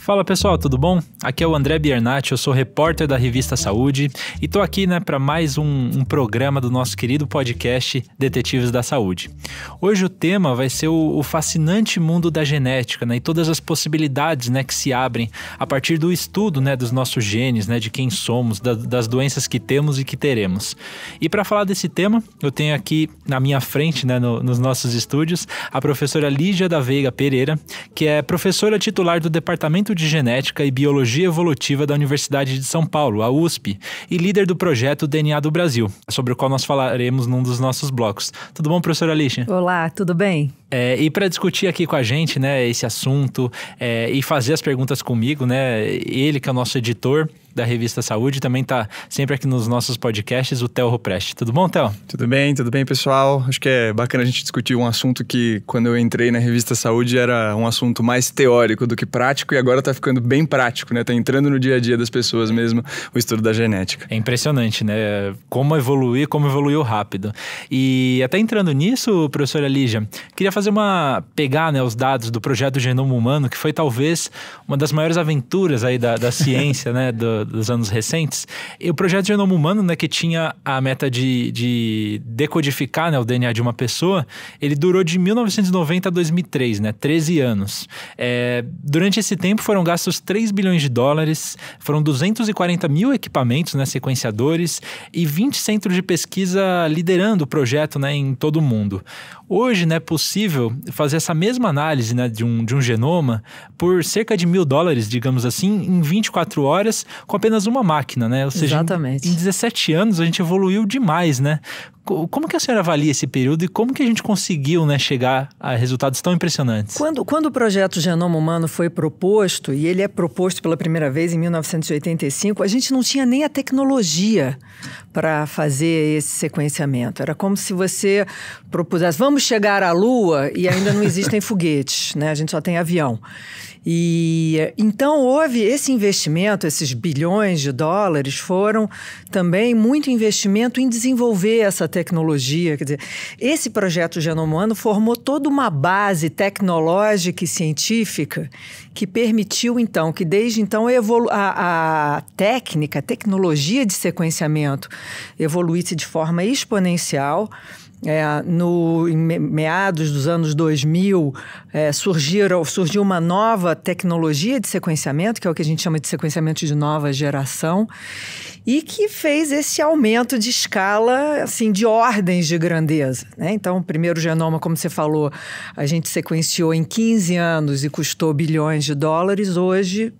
Fala pessoal, tudo bom? Aqui é o André Biernati, eu sou repórter da revista Saúde e tô aqui né, para mais um, um, programa do nosso querido podcast Detetives da Saúde. Hoje o tema vai ser o, o fascinante mundo da genética né, e todas as possibilidades né, que se abrem a partir do estudo né, dos nossos genes, né, de quem somos, da, das doenças que temos e que teremos. E para falar desse tema, eu tenho aqui na minha frente, né, no, nos nossos estúdios, a professora Lígia da Veiga Pereira, que é professora titular do Departamento Instituto de Genética e Biologia Evolutiva da Universidade de São Paulo, a USP, e líder do projeto DNA do Brasil, sobre o qual nós falaremos num dos nossos blocos. Tudo bom, professora Alicia? Olá, tudo bem? É, e para discutir aqui com a gente, né, esse assunto é, e fazer as perguntas comigo, né, ele que é o nosso editor, da revista Saúde, também está sempre aqui nos nossos podcasts, o Theo Ruprest. Tudo bom, Theo? Tudo bem, tudo bem, pessoal. Acho que é bacana a gente discutir um assunto que, quando eu entrei na revista Saúde, era um assunto mais teórico do que prático, e agora está ficando bem prático, né? está entrando no dia a dia das pessoas mesmo o estudo da genética. É impressionante, né? Como evoluir, como evoluiu rápido. E até entrando nisso, professora Lígia, queria fazer uma. pegar né, os dados do projeto Genoma Humano, que foi talvez uma das maiores aventuras aí da, da ciência, né? Do, dos anos recentes. E o projeto Genoma Humano, né, que tinha a meta de, de decodificar né, o DNA de uma pessoa, ele durou de 1990 a 2003, né, 13 anos. É, durante esse tempo foram gastos 3 bilhões de dólares, foram 240 mil equipamentos, né, sequenciadores, e 20 centros de pesquisa liderando o projeto né, em todo o mundo. Hoje, né, é possível fazer essa mesma análise né, de, um, de um genoma por cerca de mil dólares, digamos assim, em 24 horas com apenas uma máquina, né? Ou seja, Exatamente. Em, em 17 anos a gente evoluiu demais, né? Como que a senhora avalia esse período e como que a gente conseguiu né, chegar a resultados tão impressionantes? Quando, quando o projeto Genoma Humano foi proposto, e ele é proposto pela primeira vez em 1985, a gente não tinha nem a tecnologia para fazer esse sequenciamento. Era como se você propusesse, vamos chegar à Lua e ainda não existem foguetes, né? a gente só tem avião. E então houve esse investimento, esses bilhões de dólares foram também muito investimento em desenvolver essa tecnologia. Quer dizer, esse projeto Genoma Humano formou toda uma base tecnológica e científica que permitiu então que desde então a, a técnica, a tecnologia de sequenciamento evoluísse de forma exponencial é, no, em meados dos anos 2000, é, surgiram, surgiu uma nova tecnologia de sequenciamento, que é o que a gente chama de sequenciamento de nova geração, e que fez esse aumento de escala, assim, de ordens de grandeza. Né? Então, o primeiro genoma, como você falou, a gente sequenciou em 15 anos e custou bilhões de dólares. Hoje,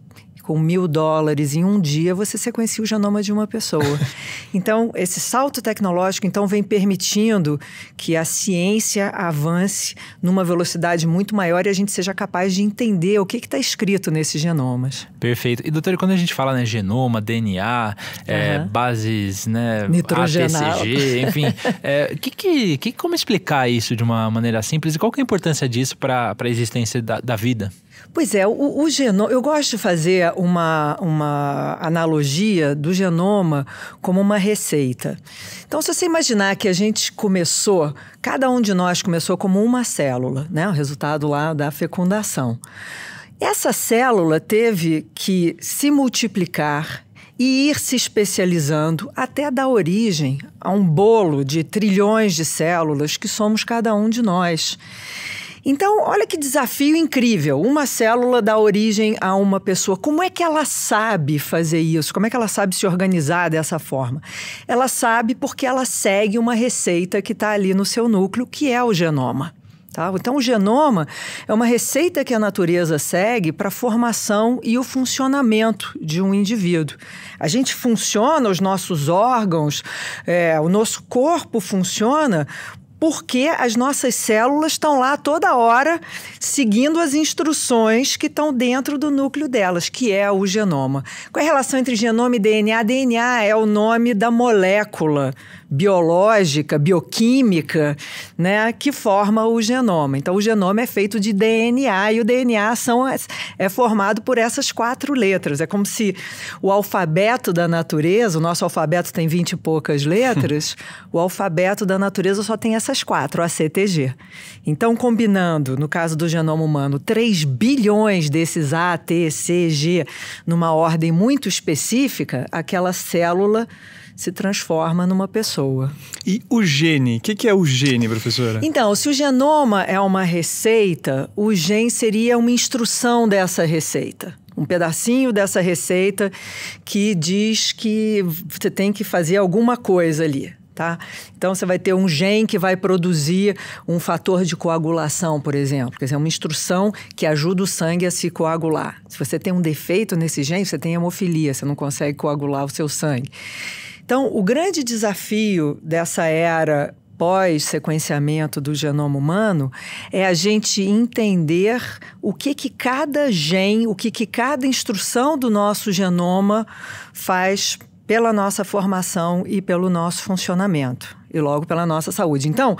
com mil dólares em um dia, você sequencia o genoma de uma pessoa. então, esse salto tecnológico então vem permitindo que a ciência avance numa velocidade muito maior e a gente seja capaz de entender o que está escrito nesses genomas. Perfeito. E, doutor, quando a gente fala né, genoma, DNA, uhum. é, bases, né, ATCG, enfim, é, que, que, que, como explicar isso de uma maneira simples e qual é a importância disso para a existência da, da vida? Pois é, o, o genoma. Eu gosto de fazer uma, uma analogia do genoma como uma receita. Então, se você imaginar que a gente começou, cada um de nós começou como uma célula, né? O resultado lá da fecundação. Essa célula teve que se multiplicar e ir se especializando até dar origem a um bolo de trilhões de células que somos cada um de nós. Então, olha que desafio incrível. Uma célula dá origem a uma pessoa. Como é que ela sabe fazer isso? Como é que ela sabe se organizar dessa forma? Ela sabe porque ela segue uma receita que está ali no seu núcleo, que é o genoma. Tá? Então, o genoma é uma receita que a natureza segue para a formação e o funcionamento de um indivíduo. A gente funciona, os nossos órgãos, é, o nosso corpo funciona porque as nossas células estão lá toda hora seguindo as instruções que estão dentro do núcleo delas, que é o genoma. Qual é a relação entre genoma e DNA? DNA é o nome da molécula biológica, bioquímica, né, que forma o genoma. Então, o genoma é feito de DNA e o DNA são, é formado por essas quatro letras. É como se o alfabeto da natureza, o nosso alfabeto tem vinte e poucas letras, o alfabeto da natureza só tem essas quatro, T, G. Então, combinando, no caso do genoma humano, 3 bilhões desses A, T, C, G, numa ordem muito específica, aquela célula se transforma numa pessoa. E o gene? O que, que, é o gene, professora? Então, se o genoma é uma receita, o gene seria uma instrução dessa receita. Um pedacinho dessa receita que diz que você tem que fazer alguma coisa ali. Tá? Então você vai ter um gene que vai produzir um fator de coagulação, por exemplo, quer dizer, uma instrução que ajuda o sangue a se coagular. Se você tem um defeito nesse gene, você tem hemofilia, você não consegue coagular o seu sangue. Então, o grande desafio dessa era pós-sequenciamento do genoma humano é a gente entender o que, que cada gene, o que, que cada instrução do nosso genoma faz pela nossa formação e pelo nosso funcionamento e logo pela nossa saúde. Então,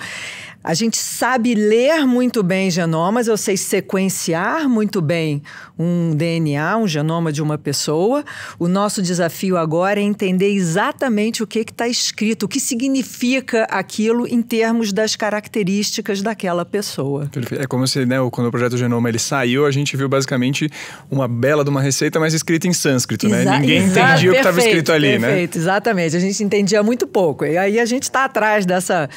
a gente sabe ler muito bem genomas, eu sei sequenciar muito bem um DNA, um genoma de uma pessoa. O nosso desafio agora é entender exatamente o que está escrito, o que significa aquilo em termos das características daquela pessoa. É como se, né, quando o projeto Genoma ele saiu, a gente viu basicamente uma bela de uma receita, mas escrita em sânscrito, né? Exa Ninguém entendia perfeito, o que estava escrito ali, perfeito, né? Perfeito, exatamente. A gente entendia muito pouco. E aí a gente está atrás dessa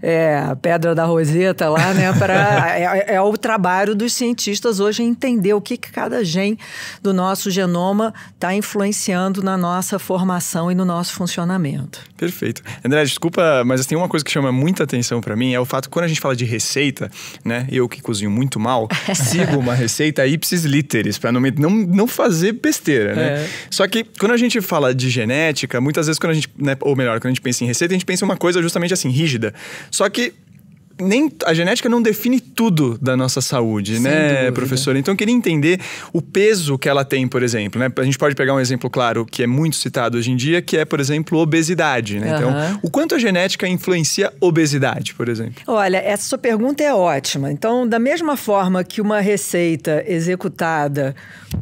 é, pedra Pedra da Roseta lá, né? Pra, é, é, é, o trabalho dos cientistas hoje entender o que, que cada gene do nosso genoma está influenciando na nossa formação e no nosso funcionamento. Perfeito. André, desculpa, mas tem assim, uma coisa que chama muita atenção para mim, é o fato que quando a gente fala de receita, né? Eu que cozinho muito mal, sigo uma receita ipsis literis, para não, não, não fazer besteira, né? É. Só que quando a gente fala de genética, muitas vezes quando a gente, né, ou melhor, quando a gente pensa em receita, a gente pensa em uma coisa justamente assim, rígida. Só que nem a genética não define tudo da nossa saúde, Sem né, dúvida. professora? Então eu queria entender o peso que ela tem, por exemplo, né? A gente pode pegar um exemplo claro que é muito citado hoje em dia, que é, por exemplo, obesidade, né? Uhum. Então, o quanto a genética influencia obesidade, por exemplo? Olha, essa sua pergunta é ótima. Então, da mesma forma que uma receita executada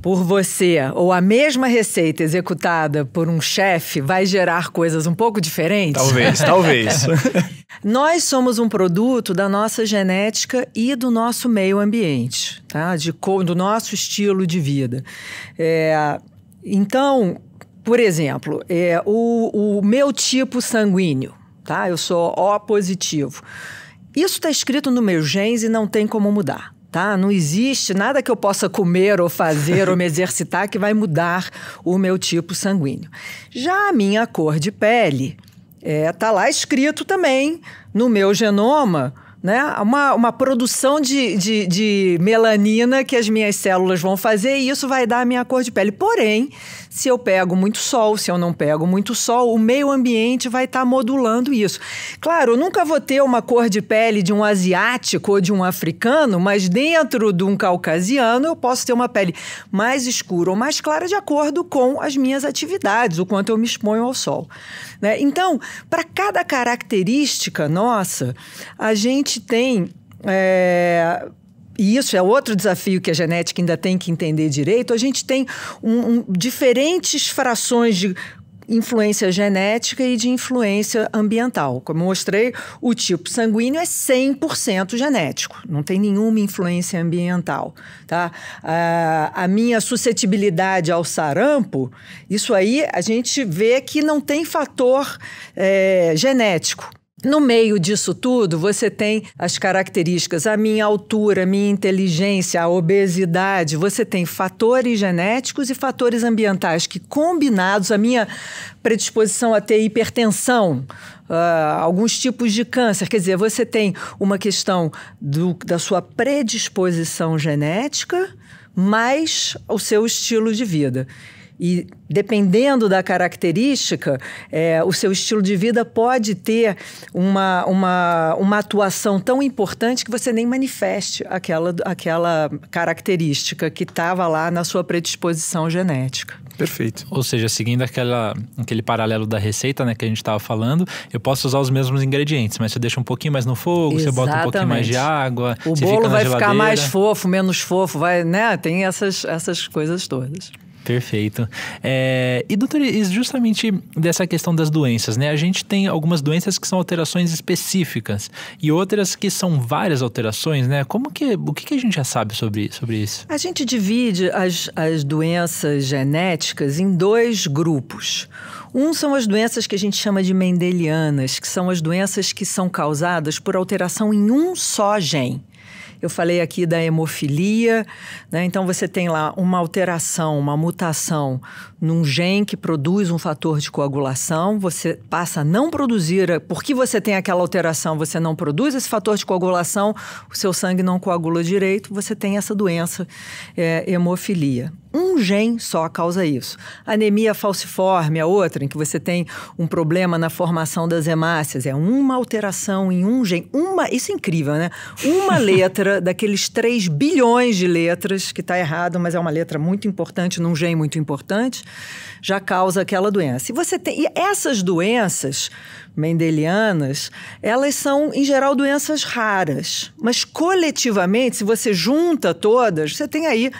por você ou a mesma receita executada por um chefe vai gerar coisas um pouco diferentes? Talvez, talvez. Nós somos um produto fruto da nossa genética e do nosso meio ambiente, tá? de, do nosso estilo de vida. É, então, por exemplo, é, o, o meu tipo sanguíneo, tá? eu sou O positivo. Isso está escrito no meu genes e não tem como mudar. Tá? Não existe nada que eu possa comer ou fazer ou me exercitar que vai mudar o meu tipo sanguíneo. Já a minha cor de pele está é, tá lá escrito também no meu genoma né? Uma, uma produção de, de, de, melanina que as minhas células vão fazer e isso vai dar a minha cor de pele. Porém, se eu pego muito sol, se eu não pego muito sol, o meio ambiente vai estar tá modulando isso. Claro, eu nunca vou ter uma cor de pele de um asiático ou de um africano, mas dentro de um caucasiano eu posso ter uma pele mais escura ou mais clara de acordo com as minhas atividades, o quanto eu me exponho ao sol. Né? Então, para cada característica nossa, a gente tem é, e isso é outro desafio que a genética ainda tem que entender direito, a gente tem um, um, diferentes frações de influência genética e de influência ambiental. Como eu mostrei, o tipo sanguíneo é 100% genético, não tem nenhuma influência ambiental. Tá? A, a minha suscetibilidade ao sarampo, isso aí a gente vê que não tem fator é, genético. No meio disso tudo, você tem as características, a minha altura, a minha inteligência, a obesidade, você tem fatores genéticos e fatores ambientais que, combinados, a minha predisposição a ter hipertensão, Uh, alguns tipos de câncer. Quer dizer, você tem uma questão do, da sua predisposição genética mais o seu estilo de vida. E dependendo da característica, é, o seu estilo de vida pode ter uma, uma, uma atuação tão importante que você nem manifeste aquela, aquela característica que estava lá na sua predisposição genética. Perfeito. Ou seja, seguindo aquela, aquele paralelo da receita né, que a gente estava falando, eu posso usar os mesmos ingredientes, mas você deixa um pouquinho mais no fogo, Exatamente. você bota um pouquinho mais de água. O bolo fica vai geladeira. ficar mais fofo, menos fofo, vai, né? Tem essas, essas coisas todas. Perfeito. É, e, doutor, justamente dessa questão das doenças, né? A gente tem algumas doenças que são alterações específicas e outras que são várias alterações, né? Como que, o que, que a gente já sabe sobre, sobre isso? A gente divide as, as doenças genéticas em dois grupos. Um são as doenças que a gente chama de mendelianas, que são as doenças que são causadas por alteração em um só gene. Eu falei aqui da hemofilia, né? Então você tem lá uma alteração, uma mutação num gene que produz um fator de coagulação, você passa a não produzir, eh, porque você tem aquela alteração, você não produz esse fator de coagulação, o seu sangue não coagula direito, você tem essa doença, é, hemofilia um gene só causa isso. Anemia falciforme, a é outra, em que você tem um problema na formação das hemácias, é uma alteração em um gene. Uma, isso é incrível, né? Uma letra daqueles 3 bilhões de letras, que está errado, mas é uma letra muito importante, num gene muito importante, já causa aquela doença. E você tem. E essas doenças mendelianas, elas são, em geral, doenças raras. Mas, coletivamente, se você junta todas, você tem aí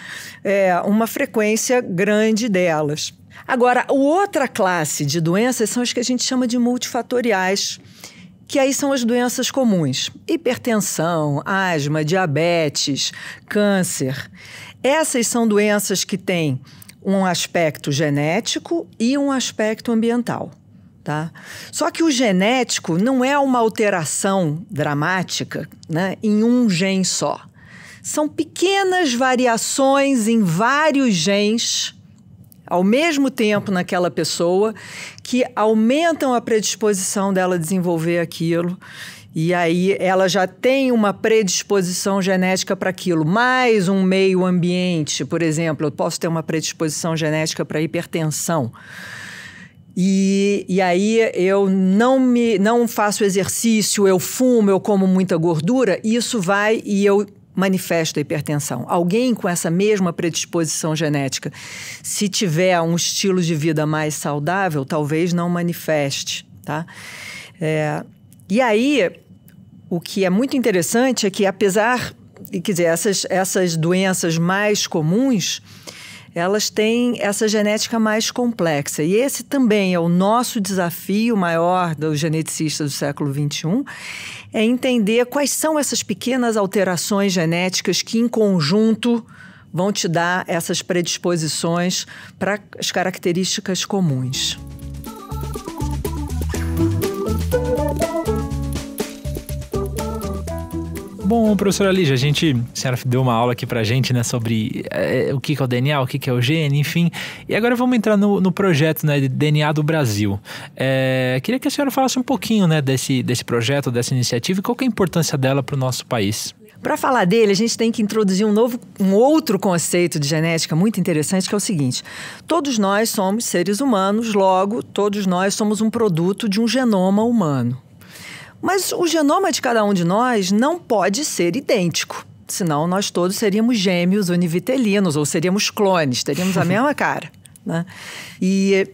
é, uma frequência grande delas. Agora, outra classe de doenças são as que a gente chama de multifatoriais, que aí são as doenças comuns: hipertensão, asma, diabetes, câncer. Essas são doenças que têm um aspecto genético e um aspecto ambiental. Tá? Só que o genético não é uma alteração dramática né, em um gene só. São pequenas variações em vários genes ao mesmo tempo naquela pessoa que aumentam a predisposição dela a desenvolver aquilo. E aí ela já tem uma predisposição genética para aquilo, mais um meio ambiente, por exemplo, eu posso ter uma predisposição genética para hipertensão e, e aí eu não me não faço exercício, eu fumo, eu como muita gordura, isso vai e eu manifesto a hipertensão. Alguém com essa mesma predisposição genética, se tiver um estilo de vida mais saudável, talvez não manifeste, tá? É, e aí o que é muito interessante é que apesar quer dizer essas essas doenças mais comuns elas têm essa genética mais complexa. E esse também é o nosso desafio maior dos geneticistas do século XXI, é entender quais são essas pequenas alterações genéticas que, em conjunto, vão te dar essas predisposições para as características comuns. Bom, professora Lígia, a gente, a senhora deu uma aula aqui pra gente, né, sobre é, o que, é o DNA, o que, é o gene, enfim. E agora vamos entrar no, no projeto, né, DNA do Brasil. É, queria que a senhora falasse um pouquinho, né, desse, desse projeto, dessa iniciativa e qual é a importância dela para o nosso país. Para falar dele, a gente tem que introduzir um novo, um outro conceito de genética muito interessante, que é o seguinte: todos nós somos seres humanos, logo, todos nós somos um produto de um genoma humano. Mas o genoma de cada um de nós não pode ser idêntico. Senão nós todos seríamos gêmeos univitelinos, ou seríamos clones, teríamos a mesma cara. Né? E,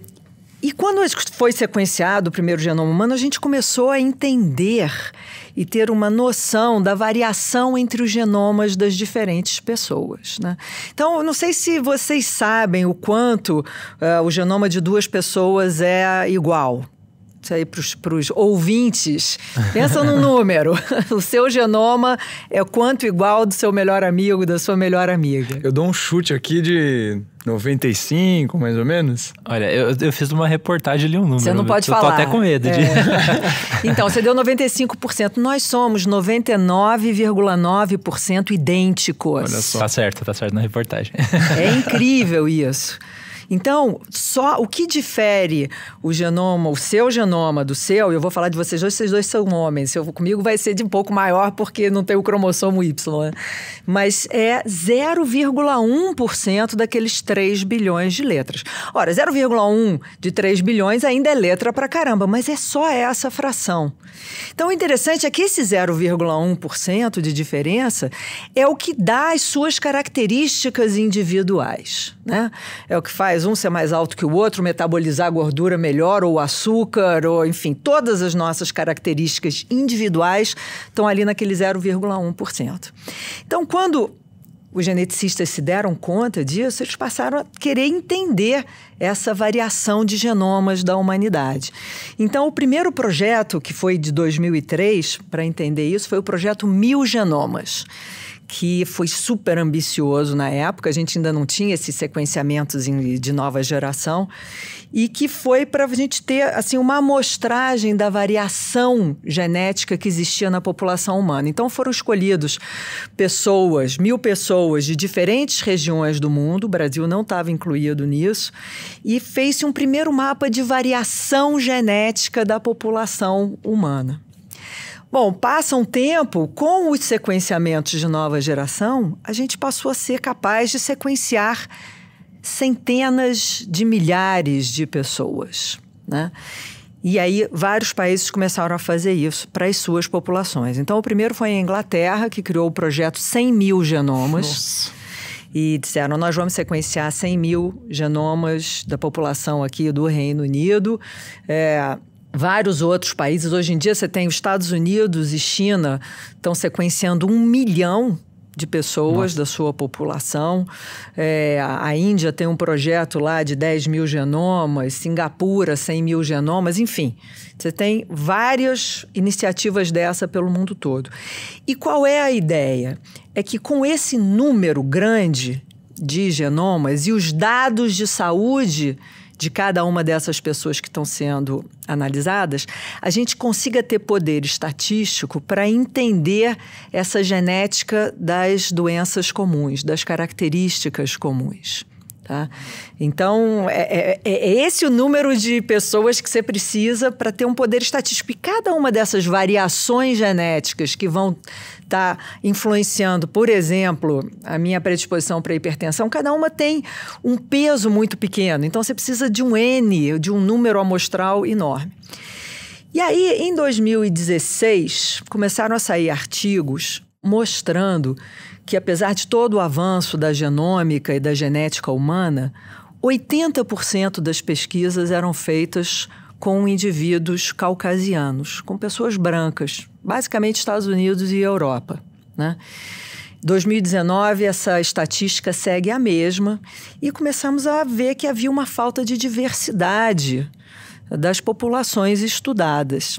e quando foi sequenciado o primeiro genoma humano, a gente começou a entender e ter uma noção da variação entre os genomas das diferentes pessoas. Né? Então, não sei se vocês sabem o quanto uh, o genoma de duas pessoas é igual aí para os ouvintes, pensa num número. o seu genoma é quanto igual do seu melhor amigo, da sua melhor amiga? Eu dou um chute aqui de 95, mais ou menos. Olha, eu, eu fiz uma reportagem ali um número. Você não pode eu falar. Tô até com medo é. de... então, você deu 95%. Nós somos 99,9% idênticos. Olha só. Tá certo, tá certo na reportagem. é incrível isso. Então, só o que difere o genoma, o seu genoma do seu, eu vou falar de vocês dois, vocês dois são homens. Se eu comigo vai ser de um pouco maior porque não tem o cromossomo Y, né? Mas é 0,1% daqueles 3 bilhões de letras. Ora, 0,1 de 3 bilhões ainda é letra pra caramba, mas é só essa fração. Então, o interessante é que esse 0,1% de diferença é o que dá as suas características individuais, né? É o que faz um ser é mais alto que o outro, metabolizar gordura melhor, ou açúcar, ou enfim, todas as nossas características individuais estão ali naquele 0,1%. Então, quando os geneticistas se deram conta disso, eles passaram a querer entender essa variação de genomas da humanidade. Então, o primeiro projeto, que foi de 2003, para entender isso, foi o projeto Mil Genomas que foi super ambicioso na época, a gente ainda não tinha esses sequenciamentos de nova geração, e que foi para a gente ter assim, uma amostragem da variação genética que existia na população humana. Então foram escolhidos pessoas, mil pessoas pessoas de diferentes regiões do mundo, o Brasil não estava incluído nisso, e fez-se um primeiro mapa de variação genética da população humana. Bom, passa um tempo, com os sequenciamentos de nova geração, a gente passou a ser capaz de sequenciar centenas de milhares de pessoas. Né? E aí vários países começaram a fazer isso para as suas populações. Então o primeiro foi a Inglaterra, que criou o projeto 100 mil genomas. Nossa. E disseram, nós vamos sequenciar 100 mil genomas da população aqui do Reino Unido. É, vários outros países. Hoje em dia você tem os Estados Unidos e China estão sequenciando um milhão de pessoas Nossa. da sua população. É, a Índia tem um projeto lá de 10 mil genomas, Singapura 100 mil genomas, enfim. Você tem várias iniciativas dessa pelo mundo todo. E qual é a ideia? É que com esse número grande de genomas e os dados de saúde de cada uma dessas pessoas que estão sendo analisadas, a gente consiga ter poder estatístico para entender essa genética das doenças comuns, das características comuns. Tá? Então, é, é, é, é esse o número de pessoas que você precisa para ter um poder estatístico. E cada uma dessas variações genéticas que vão está influenciando, por exemplo, a minha predisposição para hipertensão, cada uma tem um peso muito pequeno. Então você precisa de um N, de um número amostral enorme. E aí, em 2016, começaram a sair artigos mostrando que, apesar de todo o avanço da genômica e da genética humana, 80% das pesquisas eram feitas com indivíduos caucasianos, com pessoas brancas, basicamente Estados Unidos e Europa. Né? 2019, essa estatística segue a mesma e começamos a ver que havia uma falta de diversidade das populações estudadas.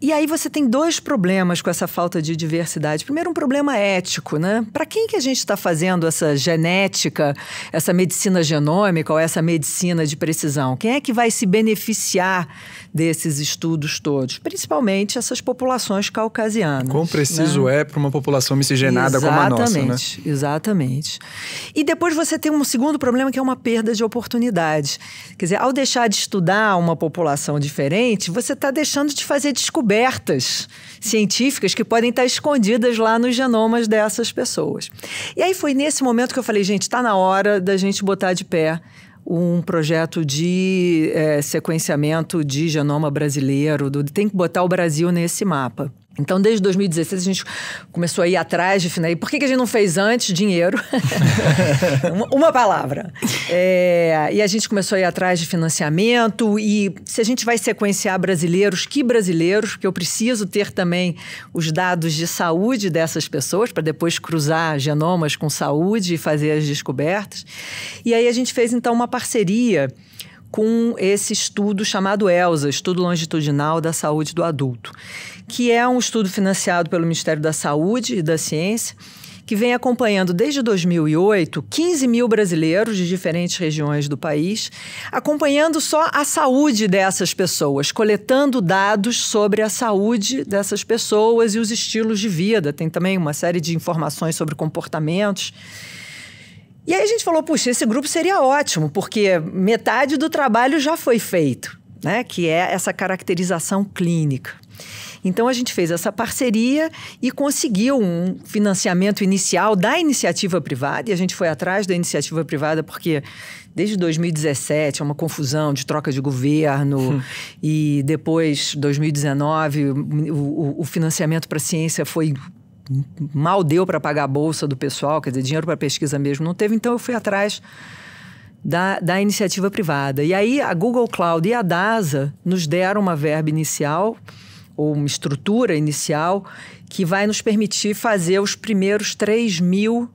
E aí você tem dois problemas com essa falta de diversidade. Primeiro, um problema ético, né? Para quem que a gente está fazendo essa genética, essa medicina genômica ou essa medicina de precisão? Quem é que vai se beneficiar desses estudos todos, principalmente essas populações caucasianas. Quão preciso né? é para uma população miscigenada exatamente, como a nossa, né? Exatamente. E depois você tem um segundo problema que é uma perda de oportunidade. Quer dizer, ao deixar de estudar uma população diferente, você está deixando de fazer descobertas científicas que podem estar tá escondidas lá nos genomas dessas pessoas. E aí foi nesse momento que eu falei, gente, está na hora da gente botar de pé um projeto de é, sequenciamento de genoma brasileiro, do, tem que botar o Brasil nesse mapa. Então, desde 2016, a gente começou a ir atrás de FINAI. Por que, que a gente não fez antes? Dinheiro. uma, uma, palavra. É, e a gente começou a ir atrás de financiamento. E se a gente vai sequenciar brasileiros, que brasileiros? Porque eu preciso ter também os dados de saúde dessas pessoas, para depois cruzar genomas com saúde e fazer as descobertas. E aí a gente fez, então, uma parceria com esse estudo chamado ELSA, Estudo Longitudinal da Saúde do Adulto, que é um estudo financiado pelo Ministério da Saúde e da Ciência, que vem acompanhando desde 2008 15 mil brasileiros de diferentes regiões do país, acompanhando só a saúde dessas pessoas, coletando dados sobre a saúde dessas pessoas e os estilos de vida. Tem também uma série de informações sobre comportamentos. E aí a gente falou, puxa, esse grupo seria ótimo, porque metade do trabalho já foi feito, né? Que é essa caracterização clínica. Então a gente fez essa parceria e conseguiu um financiamento inicial da iniciativa privada, e a gente foi atrás da iniciativa privada porque desde 2017 é uma confusão de troca de governo hum. e depois 2019 o, o financiamento para a ciência foi mal deu para pagar a bolsa do pessoal, quer dizer, dinheiro para pesquisa mesmo não teve, então eu fui atrás da, da iniciativa privada. E aí a Google Cloud e a DASA nos deram uma verba inicial, ou uma estrutura inicial, que vai nos permitir fazer os primeiros 3 mil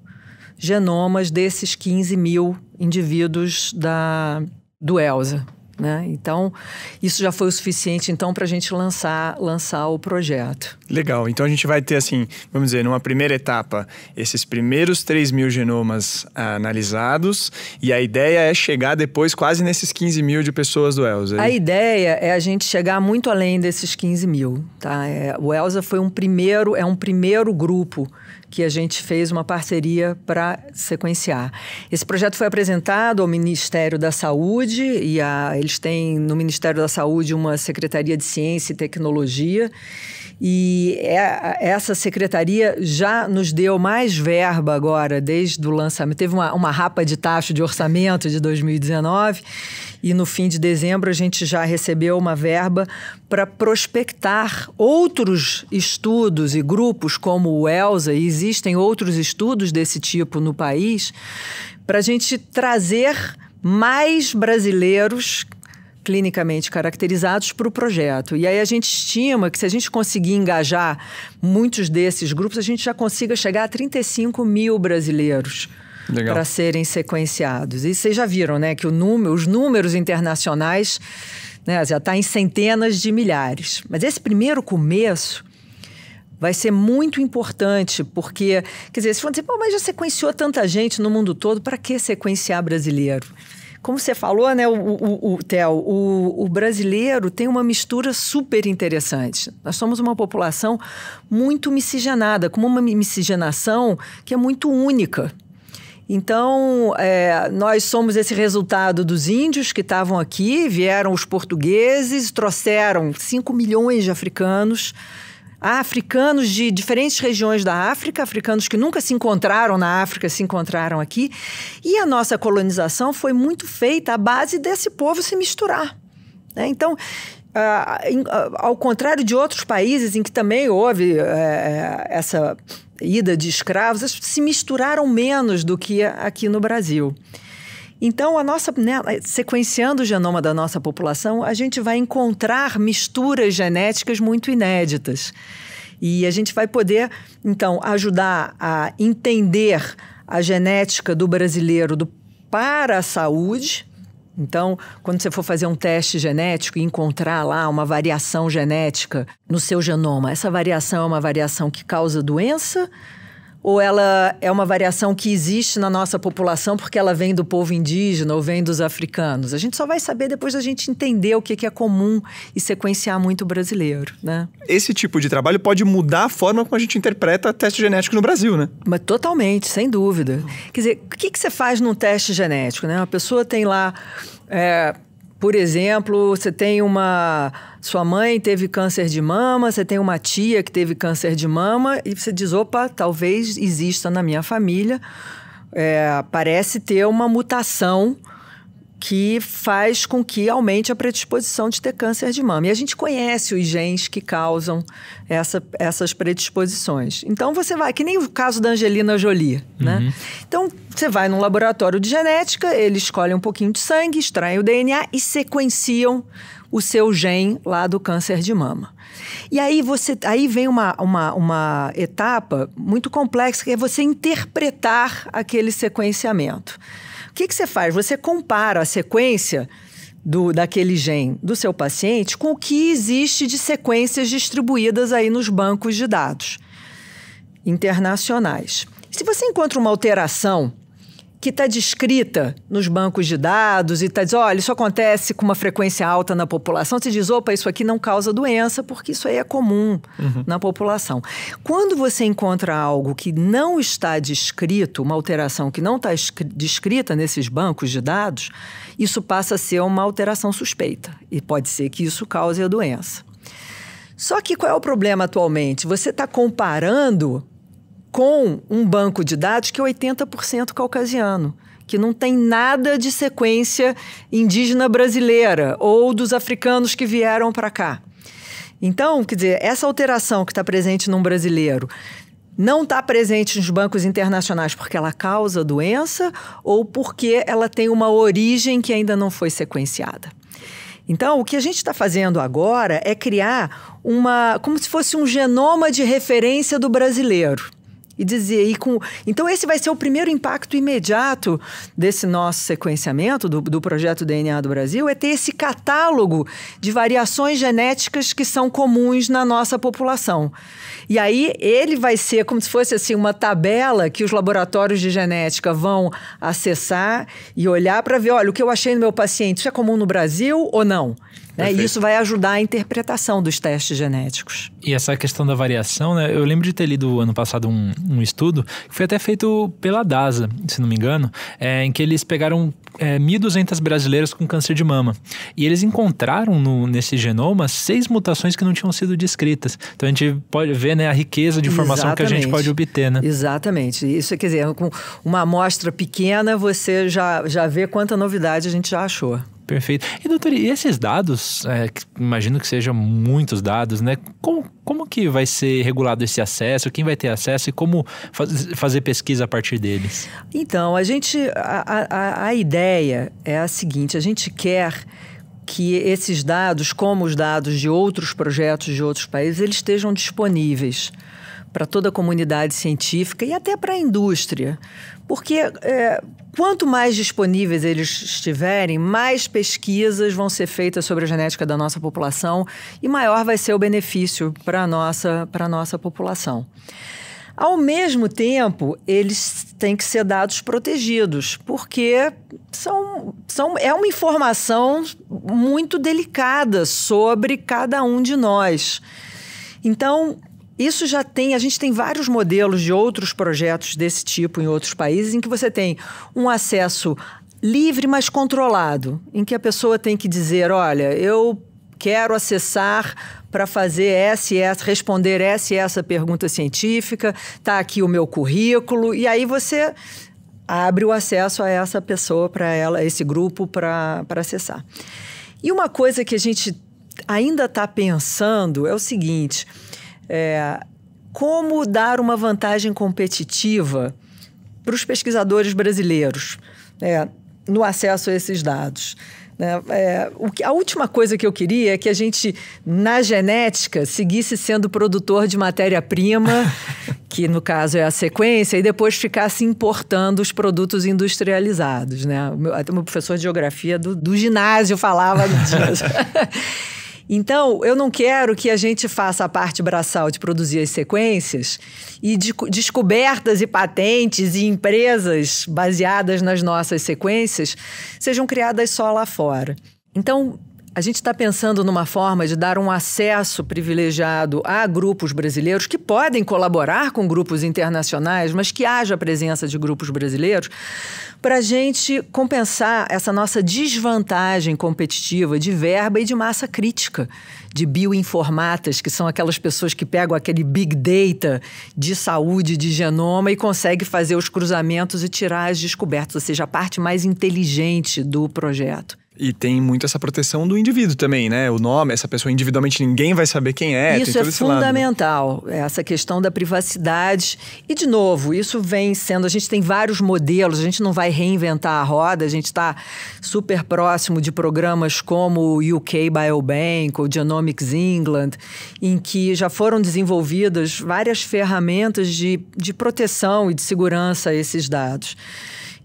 genomas desses 15 mil indivíduos da, do ELSA. Né? Então, isso já foi o suficiente então para a gente lançar, lançar o projeto. Legal. Então, a gente vai ter, assim, vamos dizer, numa primeira etapa, esses primeiros 3 mil genomas ah, analisados e a ideia é chegar depois quase nesses 15 mil de pessoas do ELSA. É a ideia é a gente chegar muito além desses 15 mil. Tá? É, o ELSA foi um primeiro, é um primeiro grupo que a gente fez uma parceria para sequenciar. Esse projeto foi apresentado ao Ministério da Saúde e a, eles têm no Ministério da Saúde uma Secretaria de Ciência e Tecnologia. E é, essa secretaria já nos deu mais verba agora, desde o lançamento. Teve uma, uma rapa de taxa de orçamento de 2019 e no fim de dezembro a gente já recebeu uma verba para prospectar outros estudos e grupos como o ELSA, e existem outros estudos desse tipo no país, para a gente trazer mais brasileiros clinicamente caracterizados para o projeto. E aí a gente estima que se a gente conseguir engajar muitos desses grupos, a gente já consiga chegar a 35 mil brasileiros para serem sequenciados. E vocês já viram, né, que número, os números internacionais né, já está em centenas de milhares. Mas esse primeiro começo vai ser muito importante, porque, quer dizer, vocês vão dizer, Pô, mas já sequenciou tanta gente no mundo todo, para que sequenciar brasileiro? Como você falou, né, o, o, o Theo, o, o brasileiro tem uma mistura super interessante. Nós somos uma população muito miscigenada, com uma miscigenação que é muito única. Então, é, nós somos esse resultado dos índios que estavam aqui, vieram os portugueses, trouxeram 5 milhões de africanos, africanos de diferentes regiões da África, africanos que nunca se encontraram na África, se encontraram aqui. E a nossa colonização foi muito feita à base desse povo se misturar. Né? Então, ah, ah, ao contrário de outros países em que também houve eh, eh, essa ida de escravos, se misturaram menos do que aqui no Brasil. Então, a nossa, né, sequenciando o genoma da nossa população, a gente vai encontrar misturas genéticas muito inéditas. E a gente vai poder, então, ajudar a entender a genética do brasileiro do, para a saúde, então, quando você for fazer um teste genético e encontrar lá uma variação genética no seu genoma, essa variação é uma variação que causa doença? ou ela é uma variação que existe na nossa população porque ela vem do povo indígena ou vem dos africanos? A gente só vai saber depois da gente entender o que é comum e sequenciar muito o brasileiro, né? Esse tipo de trabalho pode mudar a forma como a gente interpreta teste genético no Brasil, né? Mas totalmente, sem dúvida. Quer dizer, o que, você faz num teste genético, né? Uma pessoa tem lá, é, por exemplo, você tem uma sua mãe teve câncer de mama, você tem uma tia que teve câncer de mama, e você diz: opa, talvez exista na minha família, é, parece ter uma mutação que faz com que aumente a predisposição de ter câncer de mama. E a gente conhece os genes que causam essa, essas predisposições. Então você vai, que nem o caso da Angelina Jolie, né? uhum. né? Então você vai num laboratório de genética, eles escolhem um pouquinho de sangue, extraem o DNA e sequenciam o seu gene lá do câncer de mama. E aí você aí vem uma, uma, uma etapa muito complexa que é você interpretar aquele sequenciamento. O que, que você faz? Você compara a sequência do, daquele gene do seu paciente com o que existe de sequências distribuídas aí nos bancos de dados internacionais. Se você encontra uma alteração que está descrita nos bancos de dados e está dizendo, olha, isso acontece com uma frequência alta na população, se diz, opa, isso aqui não causa doença, porque isso aí é comum uhum. na população. Quando você encontra algo que não está descrito, uma alteração que não está descrita nesses bancos de dados, isso passa a ser uma alteração suspeita e pode ser que isso cause a doença. Só que qual é o problema atualmente? Você está comparando com um banco de dados que é 80% caucasiano que não tem nada de sequência indígena brasileira ou dos africanos que vieram para cá. Então, quer dizer, essa alteração que está presente num brasileiro não está presente nos bancos internacionais porque ela causa doença ou porque ela tem uma origem que ainda não foi sequenciada. Então, o que a gente está fazendo agora é criar uma. como se fosse um genoma de referência do brasileiro e dizer e com então esse vai ser o primeiro impacto imediato desse nosso sequenciamento do, do projeto DNA do Brasil é ter esse catálogo de variações genéticas que são comuns na nossa população e aí ele vai ser como se fosse assim uma tabela que os laboratórios de genética vão acessar e olhar para ver olha o que eu achei no meu paciente isso é comum no Brasil ou não né? E isso vai ajudar a interpretação dos testes genéticos. E essa questão da variação, né? Eu lembro de ter lido ano passado um, um estudo que foi até feito pela DASA, se não me engano, é, em que eles pegaram é, 1.200 brasileiras com câncer de mama. E eles encontraram no, nesse genoma seis mutações que não tinham sido descritas. Então a gente pode ver né, a riqueza de informação Exatamente. que a gente pode obter, né? Exatamente. Isso quer dizer, com uma amostra pequena, você já, já vê quanta novidade a gente já achou. Perfeito. E doutor, e esses dados, é, imagino que sejam muitos dados, né? Como, como que vai ser regulado esse acesso? Quem vai ter acesso e como faz, fazer pesquisa a partir deles? Então, a gente. A, a, a ideia é a seguinte: a gente quer que esses dados, como os dados de outros projetos de outros países, eles estejam disponíveis para toda a comunidade científica e até para a indústria. Porque é, Quanto mais disponíveis eles estiverem, mais pesquisas vão ser feitas sobre a genética da nossa população e maior vai ser o benefício para a nossa, pra nossa população. Ao mesmo tempo, eles têm que ser dados protegidos, porque são, são, é uma informação muito delicada sobre cada um de nós. Então, isso já tem, a gente tem vários modelos de outros projetos desse tipo em outros países, em que você tem um acesso livre, mas controlado, em que a pessoa tem que dizer: olha, eu quero acessar para fazer essa, essa, responder essa e essa pergunta científica, tá aqui o meu currículo, e aí você abre o acesso a essa pessoa para ela, a esse grupo para acessar. E uma coisa que a gente ainda está pensando é o seguinte: é, como dar uma vantagem competitiva para os pesquisadores brasileiros né, no acesso a esses dados? Né? É, que, a última coisa que eu queria é que a gente, na genética, seguisse sendo produtor de matéria-prima, que no caso é a sequência, e depois ficasse importando os produtos industrializados. Né? Até meu professor de geografia do, do ginásio falava disso. Então, eu não quero que a gente faça a parte braçal de produzir as sequências e de, descobertas e patentes e empresas baseadas nas nossas sequências sejam criadas só lá fora. Então, a gente está pensando numa forma de dar um acesso privilegiado a grupos brasileiros que podem colaborar com grupos internacionais, mas que haja a presença de grupos brasileiros, para a gente compensar essa nossa desvantagem competitiva de verba e de massa crítica, de bioinformatas, que são aquelas pessoas que pegam aquele big data de saúde, de genoma e conseguem fazer os cruzamentos e tirar as descobertas, ou seja, a parte mais inteligente do projeto. E tem muito essa proteção do indivíduo também, né? O nome, essa pessoa individualmente ninguém vai saber quem é. Isso é né? fundamental, lado, essa questão da privacidade. E, de novo, isso vem sendo. A gente tem vários modelos, a gente não vai reinventar a roda, a gente está super próximo de programas como o UK Biobank ou Genomics England, em que já foram desenvolvidas várias ferramentas de, de proteção e de segurança a esses dados.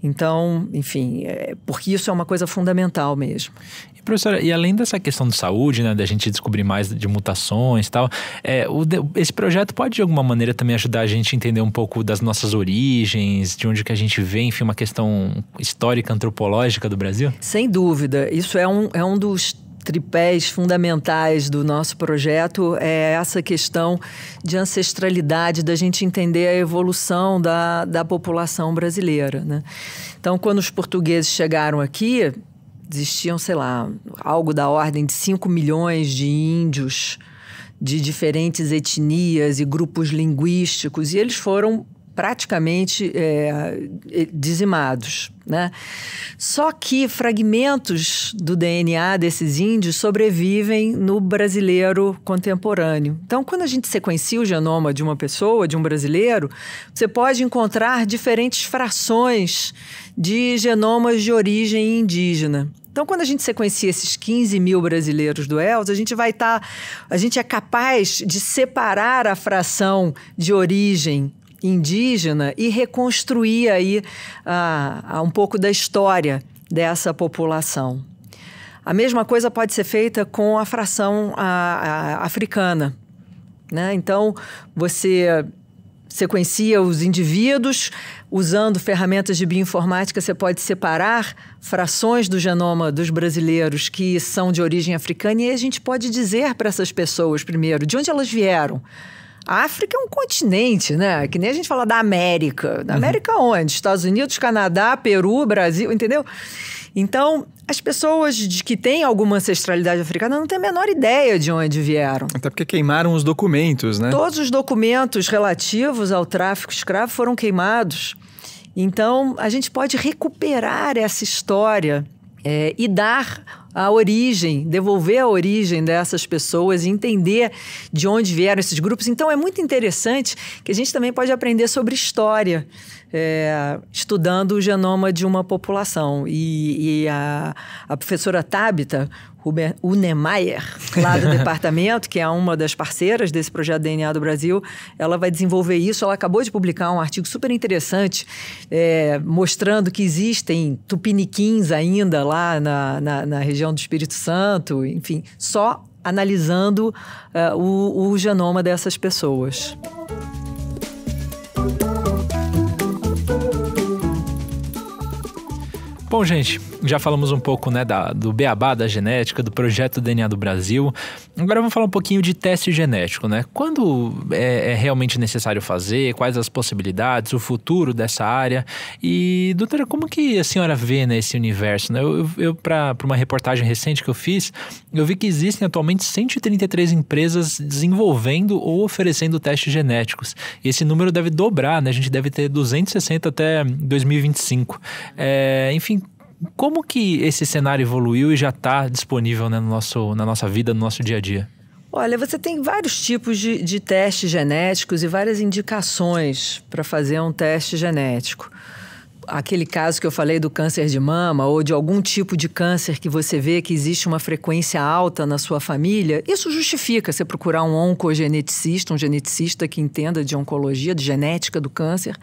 Então, enfim, é, porque isso é uma coisa fundamental mesmo. E professora, e além dessa questão de saúde, né, da gente descobrir mais de mutações e tal, é, o, esse projeto pode de alguma maneira também ajudar a gente a entender um pouco das nossas origens, de onde que a gente vem, enfim, uma questão histórica, antropológica do Brasil? Sem dúvida. Isso é um, é um dos tripés fundamentais do nosso projeto é essa questão de ancestralidade, da gente entender a evolução da, da população brasileira. Né? Então, quando os portugueses chegaram aqui, existiam, sei lá, algo da ordem de 5 milhões de índios de diferentes etnias e grupos linguísticos, e eles foram praticamente é, é, dizimados. Né? Só que fragmentos do DNA desses índios sobrevivem no brasileiro contemporâneo. Então, quando a gente sequencia o genoma de uma pessoa, de um brasileiro, você pode encontrar diferentes frações de genomas de origem indígena. Então, quando a gente sequencia esses 15 mil brasileiros do ELS, a gente vai estar. Tá, a gente é capaz de separar a fração de origem indígena e reconstruir aí um pouco da história dessa população. A mesma coisa pode ser feita com a fração africana. Né? Então, você sequencia os indivíduos, usando ferramentas de bioinformática, você pode separar frações do genoma dos brasileiros que são de origem africana, e aí a gente pode dizer para essas pessoas, primeiro, de onde elas vieram a África é um continente, né? Que nem a gente fala da América. Da uhum. América uhum. onde? Estados Unidos, Canadá, Peru, Brasil, entendeu? Então, as pessoas de que têm alguma ancestralidade africana não têm a menor ideia de onde vieram. Até porque queimaram os documentos, né? Todos os documentos relativos ao tráfico escravo foram queimados. Então, a gente pode recuperar essa história é, e dar a origem, devolver a origem dessas pessoas e entender de onde vieram esses grupos. Então é muito interessante que a gente também pode aprender sobre história, é, estudando o genoma de uma população. E, e a, a, professora Tabita o Unemeyer, lá do departamento, que é uma das parceiras desse projeto DNA do Brasil, ela vai desenvolver isso. Ela acabou de publicar um artigo super interessante é, mostrando que existem tupiniquins ainda lá na, na, na região do Espírito Santo, enfim, só analisando uh, o, o genoma dessas pessoas. Bom, gente, já falamos um pouco né, da, do beabá da genética, do projeto DNA do Brasil. Agora vamos falar um pouquinho de teste genético, né? Quando é, é realmente necessário fazer, quais as possibilidades, o futuro dessa área. E, doutora, como que a senhora vê nesse né, universo? Né? Eu, eu para uma reportagem recente que eu fiz, eu vi que existem atualmente 133 empresas desenvolvendo ou oferecendo testes genéticos. E esse número deve dobrar, né? A gente deve ter 260 até 2025. É, enfim, como que esse cenário evoluiu e já está disponível né, no nosso, na nossa vida, no nosso dia a dia? Olha, você tem vários tipos de, de testes genéticos e várias indicações para fazer um teste genético. Aquele caso que eu falei do câncer de mama ou de algum tipo de câncer que você vê que existe uma frequência alta na sua família, isso justifica você procurar um oncogeneticista, um geneticista que entenda de oncologia, de genética do câncer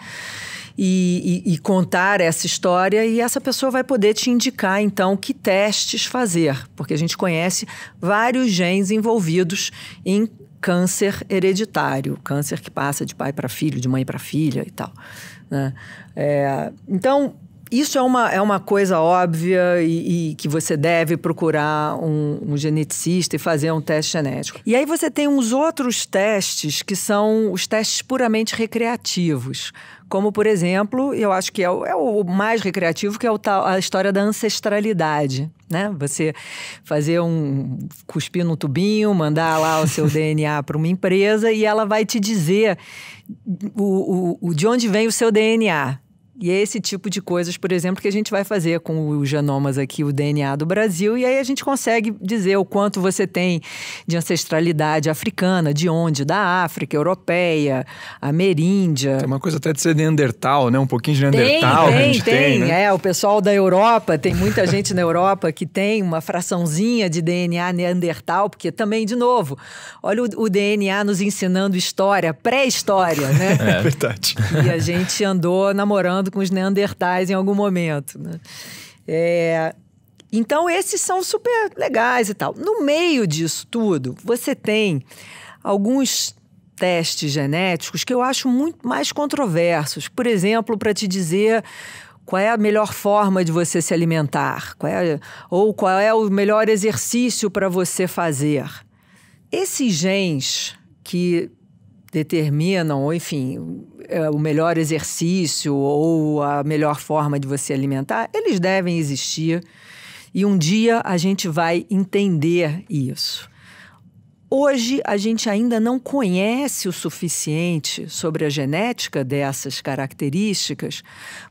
e, e, e contar essa história e essa pessoa vai poder te indicar então que testes fazer, porque a gente conhece vários genes envolvidos em câncer hereditário, câncer que passa de pai para filho, de mãe para filha e tal. Né? É, então, isso é uma, é uma coisa óbvia e, e que você deve procurar um, um, geneticista e fazer um teste genético. E aí você tem uns outros testes que são os testes puramente recreativos. Como, por exemplo, eu acho que é o, é o mais recreativo, que é tal, a história da ancestralidade. Né? Você fazer um cuspir no tubinho, mandar lá o seu DNA para uma empresa e ela vai te dizer o, o, o, de onde vem o seu DNA. E é esse tipo de coisas, por exemplo, que a gente vai fazer com os genomas aqui, o DNA do Brasil, e aí a gente consegue dizer o quanto você tem de ancestralidade africana, de onde? Da África, europeia, ameríndia. Tem uma coisa até de ser neandertal, né? Um pouquinho de neandertal. Tem, tem, tem. tem né? É, o pessoal da Europa, tem muita gente na Europa que tem uma fraçãozinha de DNA neandertal, porque também, de novo, olha o, o DNA nos ensinando história, pré-história, né? É verdade. E a gente andou namorando com os neandertais em algum momento. Né? É, então, esses são super legais e tal. No meio disso tudo, você tem alguns testes genéticos que eu acho muito mais controversos. Por exemplo, para te dizer qual é a melhor forma de você se alimentar, qual é, ou qual é o melhor exercício para você fazer. Esses genes que determinam, ou enfim, é, o melhor exercício ou a melhor forma de você alimentar, eles devem existir. E um dia a gente vai entender isso. Hoje a gente ainda não conhece o suficiente sobre a genética dessas características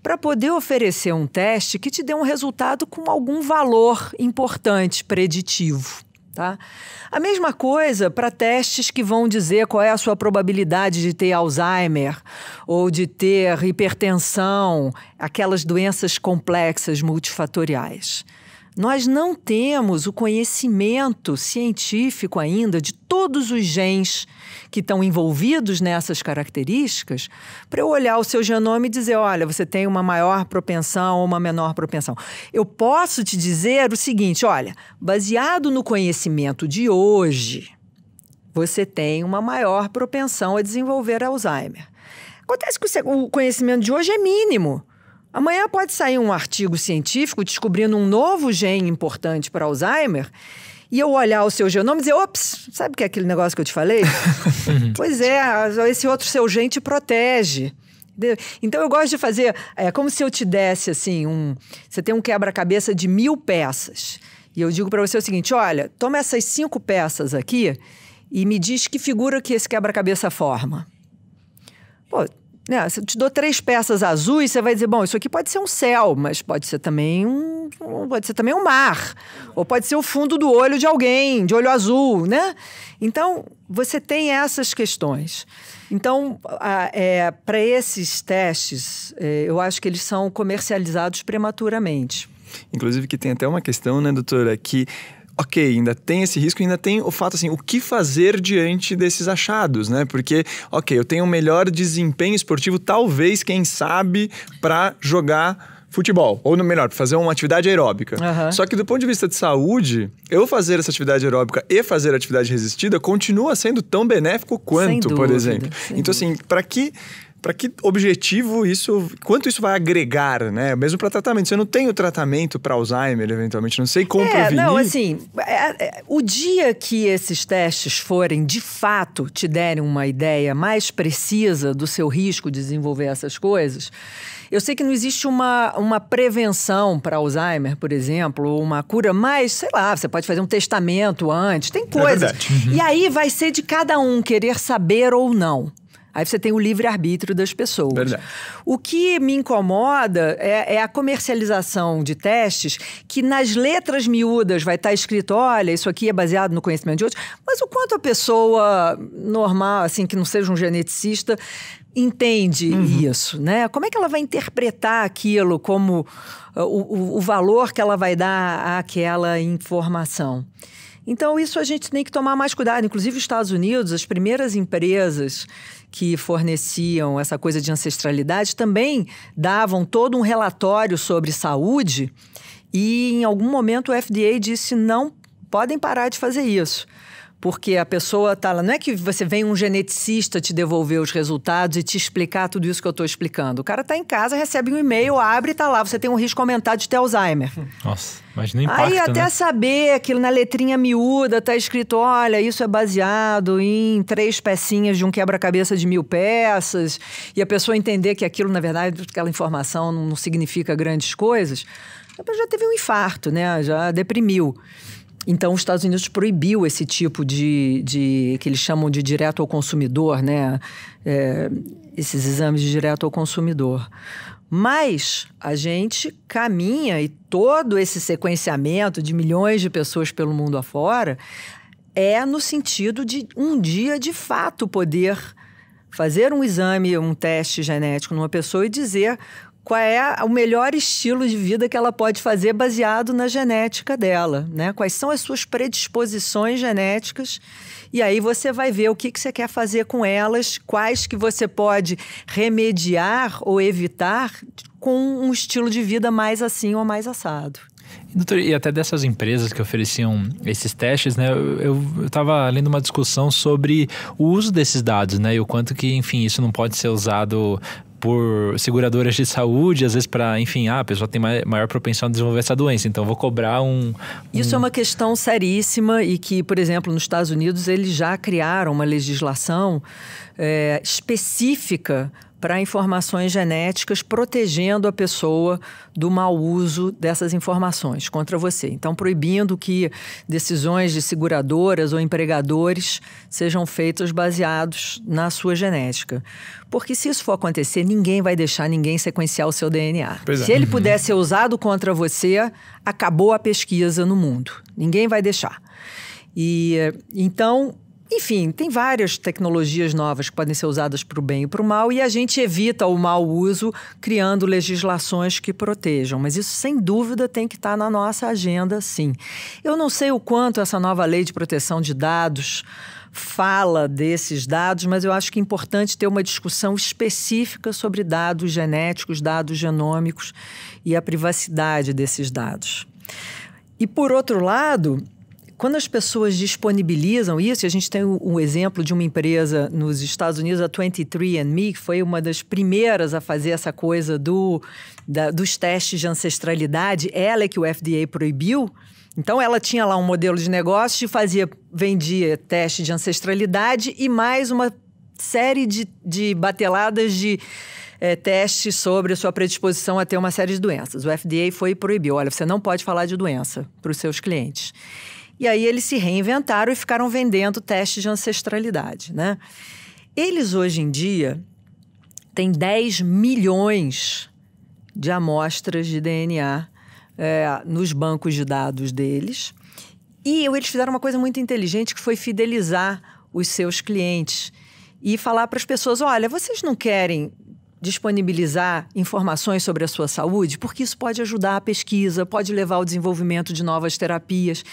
para poder oferecer um teste que te dê um resultado com algum valor importante preditivo. Tá? A mesma coisa para testes que vão dizer qual é a sua probabilidade de ter Alzheimer ou de ter hipertensão, aquelas doenças complexas multifatoriais. Nós não temos o conhecimento científico ainda de todos os genes que estão envolvidos nessas características para eu olhar o seu genoma e dizer: olha, você tem uma maior propensão ou uma menor propensão. Eu posso te dizer o seguinte: olha, baseado no conhecimento de hoje, você tem uma maior propensão a desenvolver Alzheimer. Acontece que o conhecimento de hoje é mínimo. Amanhã pode sair um artigo científico descobrindo um novo gene importante para Alzheimer e eu olhar o seu genoma e dizer, ops, sabe que é aquele negócio que eu te falei? pois é, esse outro seu gene te protege. Então eu gosto de fazer, é como se eu te desse assim, um, você tem um quebra-cabeça de mil peças. E eu digo para você o seguinte, olha, toma essas cinco peças aqui e me diz que figura que esse quebra-cabeça forma. Pô, né, se eu te dou três peças azuis, você vai dizer, bom, isso aqui pode ser um céu, mas pode ser também um, pode ser também um mar, ou pode ser o fundo do olho de alguém, de olho azul, né? Então você tem essas questões. Então, é, para esses testes, é, eu acho que eles são comercializados prematuramente. Inclusive que tem até uma questão, né, doutora, que ok, ainda tem esse risco, ainda tem o fato assim, o que fazer diante desses achados, né? Porque, ok, eu tenho um melhor desempenho esportivo, talvez, quem sabe, para jogar futebol, ou no melhor, fazer uma atividade aeróbica. Uhum. Só que do ponto de vista de saúde, eu fazer essa atividade aeróbica e fazer atividade resistida continua sendo tão benéfico quanto, dúvida, por exemplo. Então, assim, para que para que objetivo isso, quanto isso vai agregar, né? Mesmo para tratamento. Você não tem o tratamento para Alzheimer, eventualmente, não sei como é, prevenir. Não, assim, é, é, o dia que esses testes forem, de fato, te derem uma ideia mais precisa do seu risco de desenvolver essas coisas, eu sei que não existe uma, uma prevenção para Alzheimer, por exemplo, ou uma cura, mas, sei lá, você pode fazer um testamento antes, tem é coisas. É verdade. Uhum. E aí vai ser de cada um querer saber ou não. Aí você tem o livre-arbítrio das pessoas. Verdade. O que me incomoda é, é, a comercialização de testes, que nas letras miúdas vai estar tá escrito: olha, isso aqui é baseado no conhecimento de outros, mas o quanto a pessoa normal, assim, que não seja um geneticista, entende uhum. isso, né? Como é que ela vai interpretar aquilo como uh, o, o valor que ela vai dar àquela informação? Então, isso a gente tem que tomar mais cuidado. Inclusive, os Estados Unidos, as primeiras empresas que forneciam essa coisa de ancestralidade também davam todo um relatório sobre saúde e em algum momento o FDA disse não podem parar de fazer isso. Porque a pessoa tá lá. Não é que você vem um geneticista te devolver os resultados e te explicar tudo isso que eu estou explicando. O cara tá em casa, recebe um e-mail, abre e tá lá. Você tem um risco aumentado de ter Alzheimer. Nossa, mas nem Aí até né? saber aquilo na letrinha miúda tá escrito: olha, isso é baseado em três pecinhas de um quebra-cabeça de mil peças, e a pessoa entender que aquilo, na verdade, aquela informação não significa grandes coisas já teve um infarto, né? Já deprimiu. Então, os Estados Unidos proibiu esse tipo de, de que eles chamam de direto ao consumidor, né? É, esses exames de direto ao consumidor. Mas a gente caminha e todo esse sequenciamento de milhões de pessoas pelo mundo afora é no sentido de um dia de fato poder fazer um exame, um teste genético numa pessoa e dizer qual é o melhor estilo de vida que ela pode fazer baseado na genética dela, né? Quais são as suas predisposições genéticas? E aí você vai ver o que, que você quer fazer com elas, quais que você pode remediar ou evitar com um estilo de vida mais assim ou mais assado. Doutor, e até dessas empresas que ofereciam esses testes, né? Eu estava lendo uma discussão sobre o uso desses dados, né? E o quanto que, enfim, isso não pode ser usado por seguradoras de saúde, às vezes para, enfim, ah, a pessoa tem maior propensão a desenvolver essa doença, então vou cobrar um, um, Isso é uma questão seríssima e que, por exemplo, nos Estados Unidos eles já criaram uma legislação é, específica para informações genéticas, protegendo a pessoa do mau uso dessas informações contra você. Então, proibindo que decisões de seguradoras ou empregadores sejam feitas baseados na sua genética. Porque se isso for acontecer, ninguém vai deixar ninguém sequenciar o seu DNA. É. Se ele uhum. puder ser usado contra você, acabou a pesquisa no mundo. Ninguém vai deixar. E então enfim, tem várias tecnologias novas que podem ser usadas para o bem e para o mal, e a gente evita o mau uso criando legislações que protejam. Mas isso, sem dúvida, tem que estar tá na nossa agenda, sim. Eu não sei o quanto essa nova lei de proteção de dados fala desses dados, mas eu acho que é importante ter uma discussão específica sobre dados genéticos, dados genômicos e a privacidade desses dados. E, por outro lado, quando as pessoas disponibilizam isso, a gente tem um exemplo de uma empresa nos Estados Unidos, a 23andMe, que foi uma das primeiras a fazer essa coisa do, da, dos testes de ancestralidade, ela é que o FDA proibiu. Então ela tinha lá um modelo de negócio e fazia, vendia teste de ancestralidade e mais uma série de, de bateladas de é, testes sobre a sua predisposição a ter uma série de doenças. O FDA foi e proibiu. Olha, você não pode falar de doença para os seus clientes. E aí eles se reinventaram e ficaram vendendo testes de ancestralidade, né? Eles hoje em dia têm 10 milhões de amostras de DNA é, nos bancos de dados deles. E eles fizeram uma coisa muito inteligente que foi fidelizar os seus clientes e falar para as pessoas: olha, vocês não querem disponibilizar informações sobre a sua saúde, porque isso pode ajudar a pesquisa, pode levar ao desenvolvimento de novas terapias.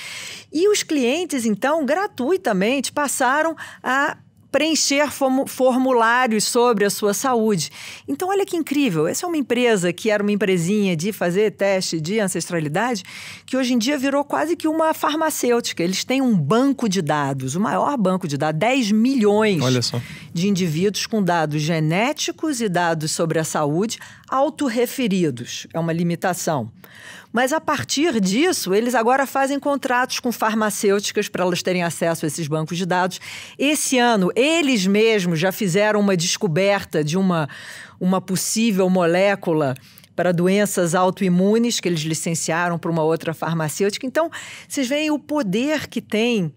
E os clientes, então, gratuitamente passaram a preencher formulários sobre a sua saúde. Então, olha que incrível. Essa é uma empresa que era uma empresinha de fazer teste de ancestralidade, que hoje em dia virou quase que uma farmacêutica. Eles têm um banco de dados, o maior banco de dados, 10 milhões olha só de indivíduos com dados genéticos e dados sobre a saúde autorreferidos. É uma limitação. Mas a partir disso, eles agora fazem contratos com farmacêuticas para elas terem acesso a esses bancos de dados. Esse ano, eles mesmos já fizeram uma descoberta de uma, uma possível molécula para doenças autoimunes que eles licenciaram para uma outra farmacêutica. Então, vocês veem o poder que tem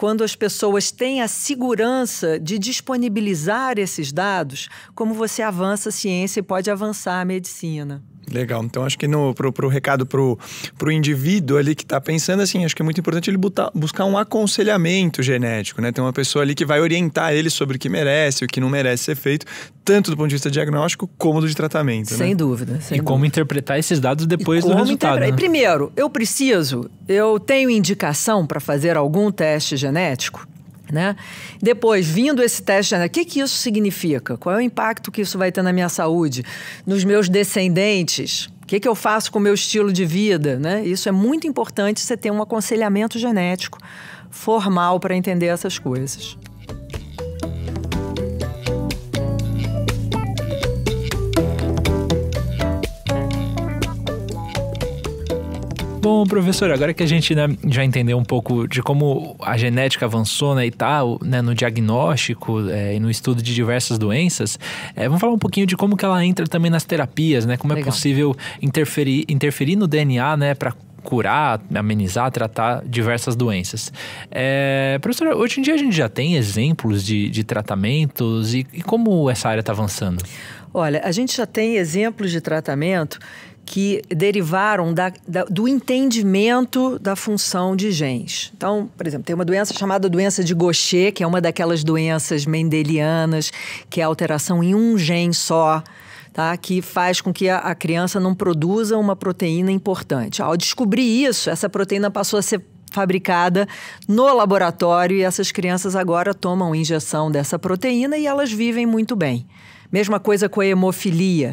quando as pessoas têm a segurança de disponibilizar esses dados, como você avança a ciência e pode avançar a medicina. Legal. Então, acho que no, pro, pro recado pro, pro indivíduo ali que está pensando, assim, acho que é muito importante ele buta, buscar um aconselhamento genético, né? Tem uma pessoa ali que vai orientar ele sobre o que merece, o que não merece ser feito, tanto do ponto de vista diagnóstico como do de tratamento. Sem né? dúvida. Sem e dúvida. como interpretar esses dados depois do resultado. e Né? Primeiro, eu preciso, eu tenho indicação para fazer algum teste genético? Né? Depois, vindo esse teste, né, o que, que isso significa? Qual é o impacto que isso vai ter na minha saúde, nos meus descendentes? O que, que eu faço com o meu estilo de vida? Né? Isso é muito importante você ter um aconselhamento genético formal para entender essas coisas. Bom, professor, agora que a gente né, já entendeu um pouco de como a genética avançou né, e tal, tá, né, no diagnóstico é, e no estudo de diversas doenças, é, vamos falar um pouquinho de como que ela entra também nas terapias, né? Como é Legal. é possível interferir, interferir no DNA, né, para curar, amenizar, tratar diversas doenças. É, professora, hoje em dia a gente já tem exemplos de, de tratamentos e, e como essa área está avançando? Olha, a gente já tem exemplos de tratamento que derivaram da, da, do entendimento da função de genes. Então, por exemplo, tem uma doença chamada doença de Gaucher, que é uma daquelas doenças mendelianas, que é alteração em um gene só, tá? que faz com que a, a criança não produza uma proteína importante. Ao descobrir isso, essa proteína passou a ser fabricada no laboratório e essas crianças agora tomam injeção dessa proteína e elas vivem muito bem. Mesma coisa com a hemofilia.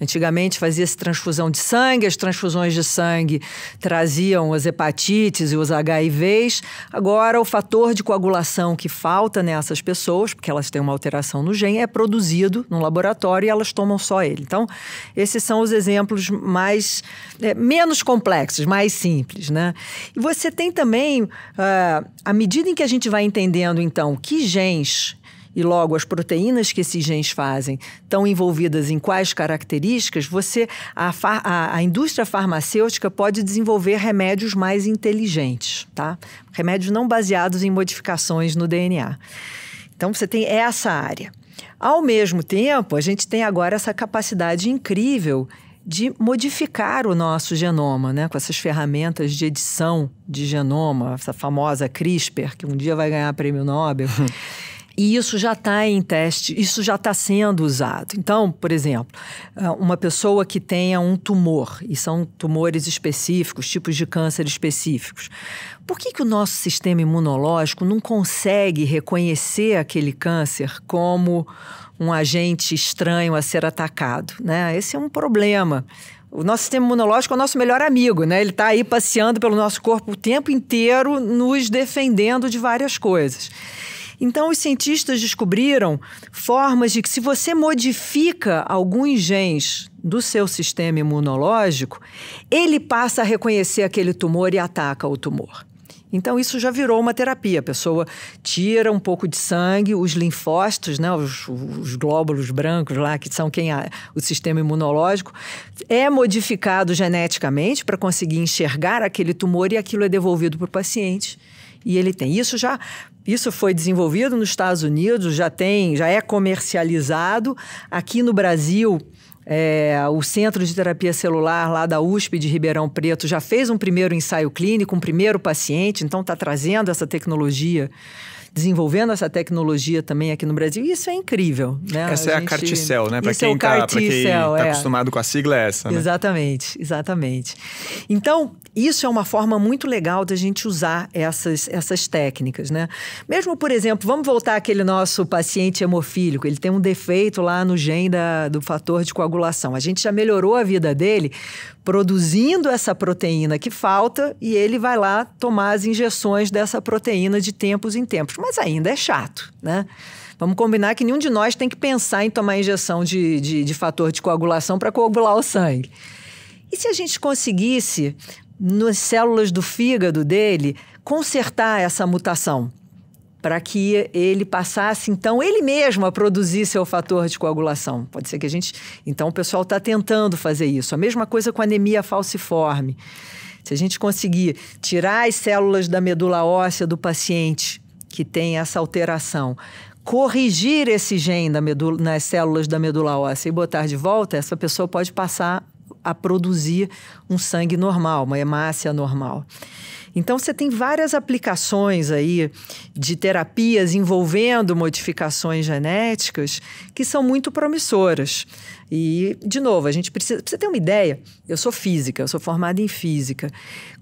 Antigamente fazia-se transfusão de sangue, as transfusões de sangue traziam as hepatites e os HIVs. Agora, o fator de coagulação que falta nessas pessoas, porque elas têm uma alteração no gene, é produzido no laboratório e elas tomam só ele. Então, esses são os exemplos mais é, menos complexos, mais simples, né? E você tem também, uh, à medida em que a gente vai entendendo, então, que genes e logo as proteínas que esses genes fazem estão envolvidas em quais características, você a, a, a indústria farmacêutica pode desenvolver remédios mais inteligentes, tá? Remédios não baseados em modificações no DNA. Então você tem essa área. Ao mesmo tempo, a gente tem agora essa capacidade incrível de modificar o nosso genoma, né? Com essas ferramentas de edição de genoma, essa famosa CRISPR, que um dia vai ganhar prêmio Nobel. E isso já está em teste, isso já está sendo usado. Então, por exemplo, ah, uma pessoa que tenha um tumor, e são tumores específicos, tipos de câncer específicos, por que, que o nosso sistema imunológico não consegue reconhecer aquele câncer como um agente estranho a ser atacado? Né? Esse é um problema. O nosso sistema imunológico é o nosso melhor amigo, né? Ele está aí passeando pelo nosso corpo o tempo inteiro, nos defendendo de várias coisas. Então, os cientistas descobriram formas de que, se você modifica alguns genes do seu sistema imunológico, ele passa a reconhecer aquele tumor e ataca o tumor. Então, isso já virou uma terapia. A pessoa tira um pouco de sangue, os linfócitos, né, os, os glóbulos brancos lá, que são quem a, o sistema imunológico, é modificado geneticamente para conseguir enxergar aquele tumor e aquilo é devolvido para o paciente. E ele tem. Isso já isso foi desenvolvido nos Estados Unidos, já tem, já é comercializado. Aqui no Brasil, é, o Centro de Terapia Celular lá da USP de Ribeirão Preto já fez um primeiro ensaio clínico, um primeiro paciente, então está trazendo essa tecnologia desenvolvendo essa tecnologia também aqui no Brasil. E isso é incrível. Né? Essa é a é gente... a Carticel, né? Para é quem é está tá é. acostumado com a sigla, é essa. Né? Exatamente, exatamente. Então, isso é uma forma muito legal da gente usar essas, essas técnicas, né? Mesmo, por exemplo, vamos voltar àquele nosso paciente hemofílico, ele tem um defeito lá no gene da, do fator de coagulação. A gente já melhorou a vida dele produzindo essa proteína que falta e ele vai lá tomar as injeções dessa proteína de tempos em tempos. Mas ainda é chato, né? Vamos combinar que nenhum de nós tem que pensar em tomar injeção de, de, de fator de coagulação para coagular o sangue. E se a gente conseguisse nas células do fígado dele consertar essa mutação para que ele passasse, então, ele mesmo a produzir seu fator de coagulação. Pode ser que a gente. Então, o pessoal está tentando fazer isso. A mesma coisa com anemia falciforme. Se a gente conseguir tirar as células da medula óssea do paciente que tem essa alteração, corrigir esse gene medula, nas células da medula óssea e botar de volta, essa pessoa pode passar a produzir um sangue normal, uma hemácia normal. Então, você tem várias aplicações aí de terapias envolvendo modificações genéticas que são muito promissoras. E, de novo, a gente precisa. você ter uma ideia, eu sou física, eu sou formada em física.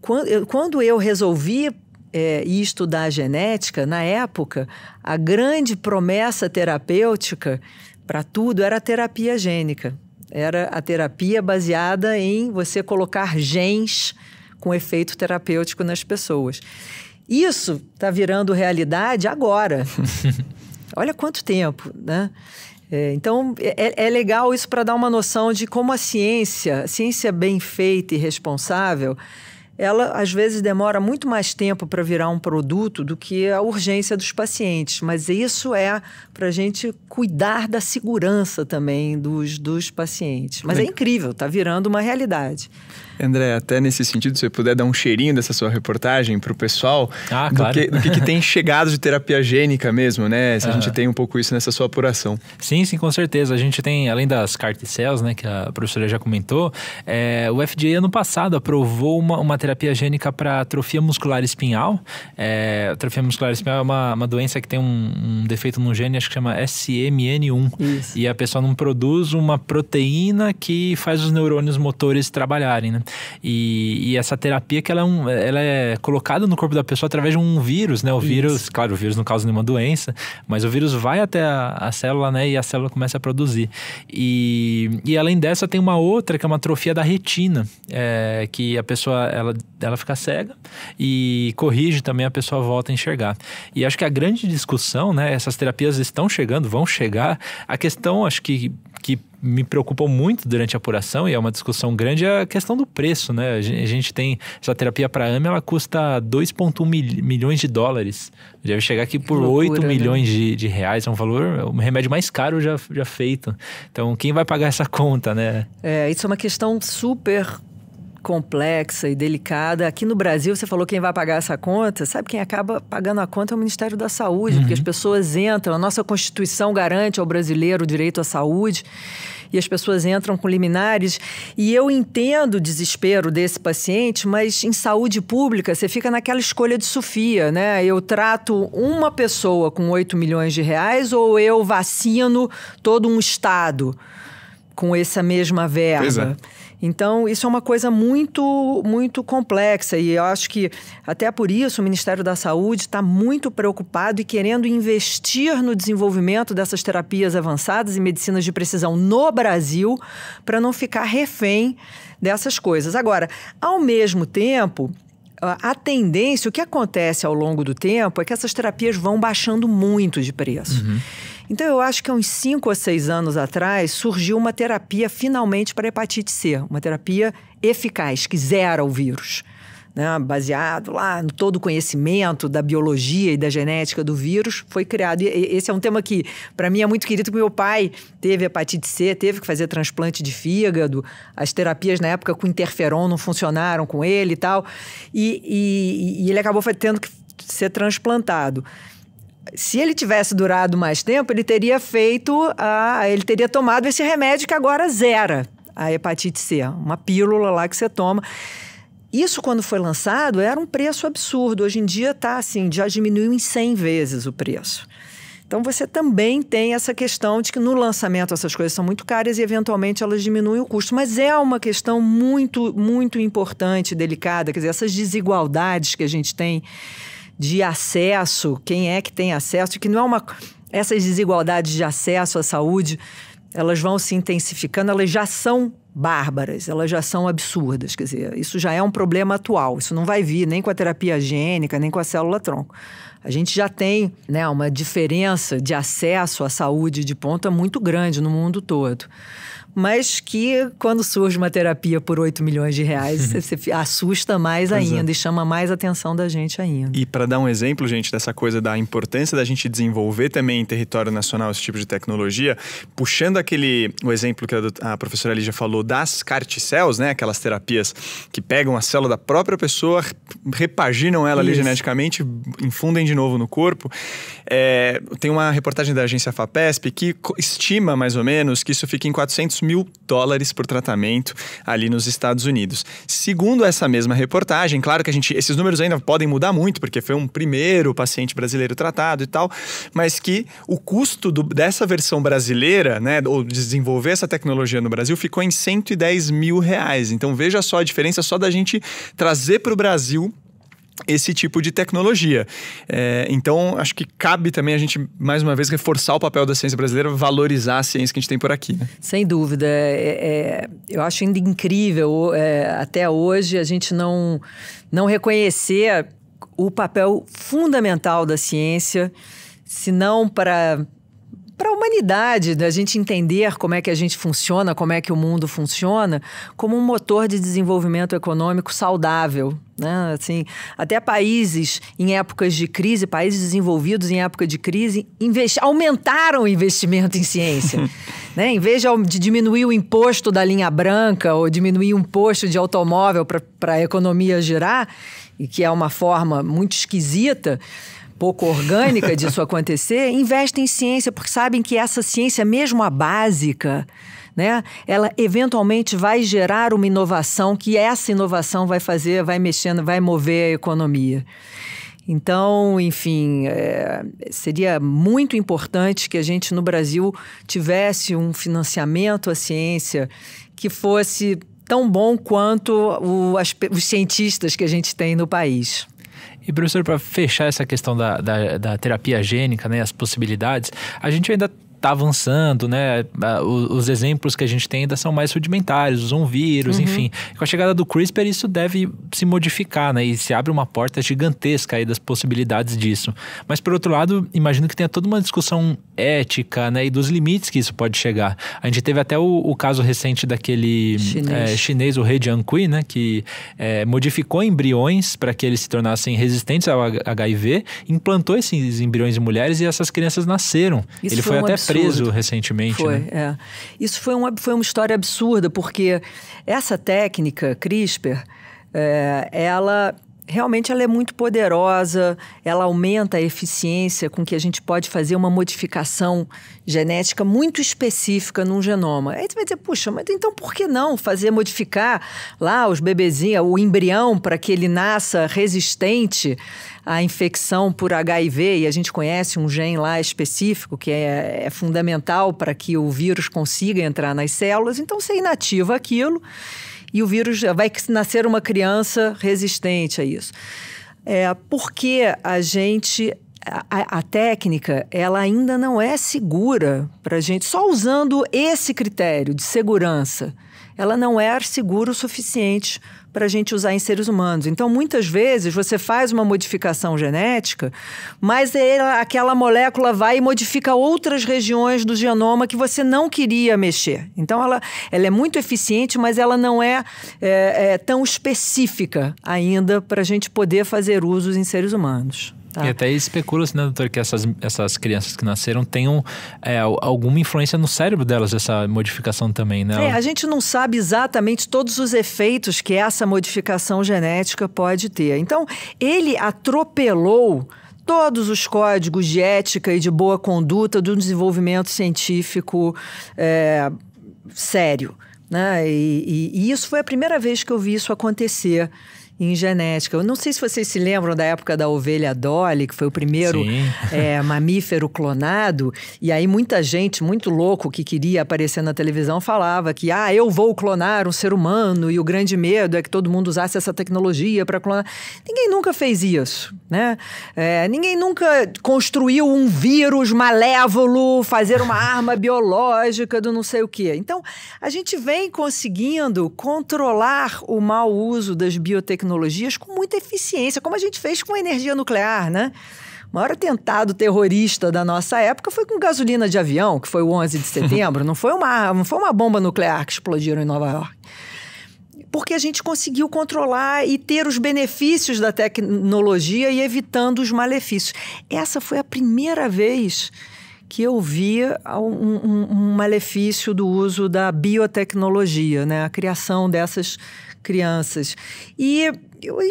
Quando eu, quando eu resolvi é, estudar genética, na época, a grande promessa terapêutica para tudo era a terapia gênica. Era a terapia baseada em você colocar genes com efeito terapêutico nas pessoas. Isso está virando realidade agora. Olha quanto tempo, né? É, então, é, é, é legal isso para dar uma noção de como a ciência, a ciência bem feita e responsável, ela às vezes demora muito mais tempo para virar um produto do que a urgência dos pacientes, mas isso é para a gente cuidar da segurança também dos, dos pacientes. Mas é incrível, está virando uma realidade. André, até nesse sentido, se você puder dar um cheirinho dessa sua reportagem para o pessoal, ah, do, que, do que, que, tem chegado de terapia gênica mesmo, né? Se a gente tem um pouco isso nessa sua apuração. Sim, sim, com certeza. A gente tem, além das carticelas, né, que a professora já comentou, é, o FDA ano passado aprovou uma, uma terapia gênica para atrofia muscular espinhal. É, atrofia muscular espinhal é uma, uma doença que tem um, um defeito no gene, acho que chama SMN1. Isso. E a pessoa não produz uma proteína que faz os neurônios motores trabalharem, né? E, e essa terapia que ela é, um, ela é, colocada no corpo da pessoa através de um vírus, né? O Isso. vírus, claro, o vírus não causa nenhuma doença, mas o vírus vai até a, a célula, né? E a célula começa a produzir. E, e além dessa, tem uma outra que é uma atrofia da retina, é, que a pessoa ela, ela fica cega e corrige também, a pessoa volta a enxergar. E acho que a grande discussão, né? Essas terapias estão chegando, vão chegar. A questão, acho que me preocupou muito durante a apuração e é uma discussão grande é a questão do preço, né? A gente tem essa terapia para AME, ela custa 2,1 mil, milhões de dólares. Deve chegar aqui por Loucura, 8 né? milhões de, de, reais. É um valor, é um remédio mais caro já, já feito. Então, quem vai pagar essa conta, né? É, isso é uma questão super complexa e delicada. Aqui no Brasil, você falou quem vai pagar essa conta. Sabe quem acaba pagando a conta é o Ministério da Saúde, uhum. porque as pessoas entram. A nossa Constituição garante ao brasileiro o direito à saúde e as pessoas entram com liminares. E eu entendo o desespero desse paciente, mas em saúde pública você fica naquela escolha de Sofia, né? Eu trato uma pessoa com 8 milhões de reais ou eu vacino todo um Estado com essa mesma verba. Pois é. Então, isso é uma coisa muito, muito complexa e eu acho que até por isso o Ministério da Saúde está muito preocupado e querendo investir no desenvolvimento dessas terapias avançadas e medicinas de precisão no Brasil para não ficar refém dessas coisas. Agora, ao mesmo tempo, a tendência, o que acontece ao longo do tempo é que essas terapias vão baixando muito de preço. Uhum. Então, eu acho que há uns cinco a seis anos atrás surgiu uma terapia finalmente para hepatite C, uma terapia eficaz, que zera o vírus. Né, baseado lá no todo o conhecimento da biologia e da genética do vírus, foi criado. E esse é um tema que, para mim, é muito querido, porque meu pai teve hepatite C, teve que fazer transplante de fígado, as terapias na época com interferon não funcionaram com ele e tal, e, e, e ele acabou tendo que ser transplantado se ele tivesse durado mais tempo, ele teria feito, a, ele teria tomado esse remédio que agora zera a hepatite C, uma pílula lá que você toma. Isso, quando foi lançado, era um preço absurdo. Hoje em dia está assim, já diminuiu em 100 vezes o preço. Então você também tem essa questão de que no lançamento essas coisas são muito caras e eventualmente elas diminuem o custo, mas é uma questão muito muito importante, delicada, quer dizer, essas desigualdades que a gente tem de acesso, quem é que tem acesso, que não é uma. Essas desigualdades de acesso à saúde, elas vão se intensificando, elas já são bárbaras, elas já são absurdas. Quer dizer, isso já é um problema atual. Isso não vai vir nem com a terapia gênica, nem com a célula-tronco. A gente já tem né, uma diferença de acesso à saúde de ponta muito grande no mundo todo mas que quando surge uma terapia por 8 milhões de reais, você assusta mais é. ainda é. e chama mais atenção da gente ainda. E para dar um exemplo, gente, dessa coisa da importância da gente desenvolver também em território nacional esse tipo de tecnologia, puxando aquele o exemplo que a, a professora Lígia falou das carticels, né, aquelas terapias que pegam a célula da própria pessoa, repaginam ela Isso. ali geneticamente, infundem de novo no corpo. É, tem uma reportagem da agência FAPESP que estima mais ou menos que isso fica em 400 mil dólares por tratamento ali nos Estados Unidos. Segundo essa mesma reportagem, claro que a gente, esses números ainda podem mudar muito, porque foi um primeiro paciente brasileiro tratado e tal, mas que o custo do, dessa versão brasileira, né, ou desenvolver essa tecnologia no Brasil, ficou em 110 mil reais. Então veja só a diferença só da gente trazer para o Brasil esse tipo de tecnologia. É, então, acho que cabe também a gente, mais uma vez, reforçar o papel da ciência brasileira, valorizar a ciência que a gente tem por aqui. Né? Sem dúvida. É, é, é eu acho ainda incrível, é, até hoje, a gente não, não reconhecer o papel fundamental da ciência, se não para para a humanidade, da gente entender como é que a gente funciona, como é que o mundo funciona, como um motor de desenvolvimento econômico saudável. Né? Assim, até países em épocas de crise, países desenvolvidos em época de crise, aumentaram o investimento em ciência. né? Em vez de diminuir o imposto da linha branca ou diminuir o imposto de automóvel para a economia girar, e que é uma forma muito esquisita, pouco orgânica disso acontecer, investem em ciência, porque sabem que essa ciência, mesmo a básica, né, ela eventualmente vai gerar uma inovação que essa inovação vai fazer, vai mexendo, vai mover a economia. Então, enfim, é, seria muito importante que a gente no Brasil tivesse um financiamento à ciência que fosse tão bom quanto o, as, os cientistas que a gente tem no país. E, professor, para fechar essa questão da, da, da terapia gênica, né, as possibilidades, a gente ainda está avançando, né? Os, os, exemplos que a gente tem ainda são mais rudimentares, usam vírus, uhum. enfim. Com a chegada do CRISPR, isso deve se modificar, né? E se abre uma porta gigantesca aí das possibilidades disso. Mas, por outro lado, imagino que tenha toda uma discussão ética, né? E dos limites que isso pode chegar. A gente teve até o, o caso recente daquele chinês, é, chinês o rei Jiankui, né? Que é, modificou embriões para que eles se tornassem resistentes ao HIV, implantou esses embriões em mulheres e essas crianças nasceram. Isso Ele foi, foi um até absurdo preso recentemente. Foi, né? é. Isso foi, uma foi uma história absurda, porque essa técnica, CRISPR, é, ela realmente ela é muito poderosa, ela aumenta a eficiência com que a gente pode fazer uma modificação genética muito específica num genoma. Aí você vai dizer, puxa, mas então por que não fazer modificar lá os bebezinhos, o embrião, para que ele nasça resistente a infecção por HIV, e a gente conhece um gene lá específico que é, é fundamental para que o vírus consiga entrar nas células, então você inativa aquilo e o vírus vai nascer uma criança resistente a isso. É, porque a gente a, a, técnica ela ainda não é segura para a gente, só usando esse critério de segurança, ela não é segura o suficiente para a gente usar em seres humanos. Então, muitas vezes, você faz uma modificação genética, mas é ela, aquela molécula vai e modifica outras regiões do genoma que você não queria mexer. Então, ela, ela é muito eficiente, mas ela não é, é, é tão específica ainda para a gente poder fazer usos em seres humanos. Tá. E até especula-se, né, doutor, que essas, essas crianças que nasceram tenham é, alguma influência no cérebro delas, essa modificação também, né? É, a gente não sabe exatamente todos os efeitos que essa modificação genética pode ter. Então, ele atropelou todos os códigos de ética e de boa conduta do desenvolvimento científico é, sério. Né? E, e, e isso foi a primeira vez que eu vi isso acontecer em genética. Eu não sei se vocês se lembram da época da ovelha Dolly, que foi o primeiro é, mamífero clonado, e aí muita gente muito louco que queria aparecer na televisão falava que ah, eu vou clonar um ser humano e o grande medo é que todo mundo usasse essa tecnologia para clonar. Ninguém nunca fez isso, né? É, ninguém nunca construiu um vírus malévolo, fazer uma arma biológica do não sei o quê. Então, a gente vem conseguindo controlar o mau uso das biotecnologias tecnologias com muita eficiência, como a gente fez com a energia nuclear, né? O maior atentado terrorista da nossa época foi com gasolina de avião, que foi o 11 de setembro. não, foi uma, não foi uma bomba nuclear que explodiram em Nova York. Porque a gente conseguiu controlar e ter os benefícios da tecnologia e evitando os malefícios. Essa foi a primeira vez que eu vi um, um, um malefício do uso da biotecnologia, né? a criação dessas crianças. E,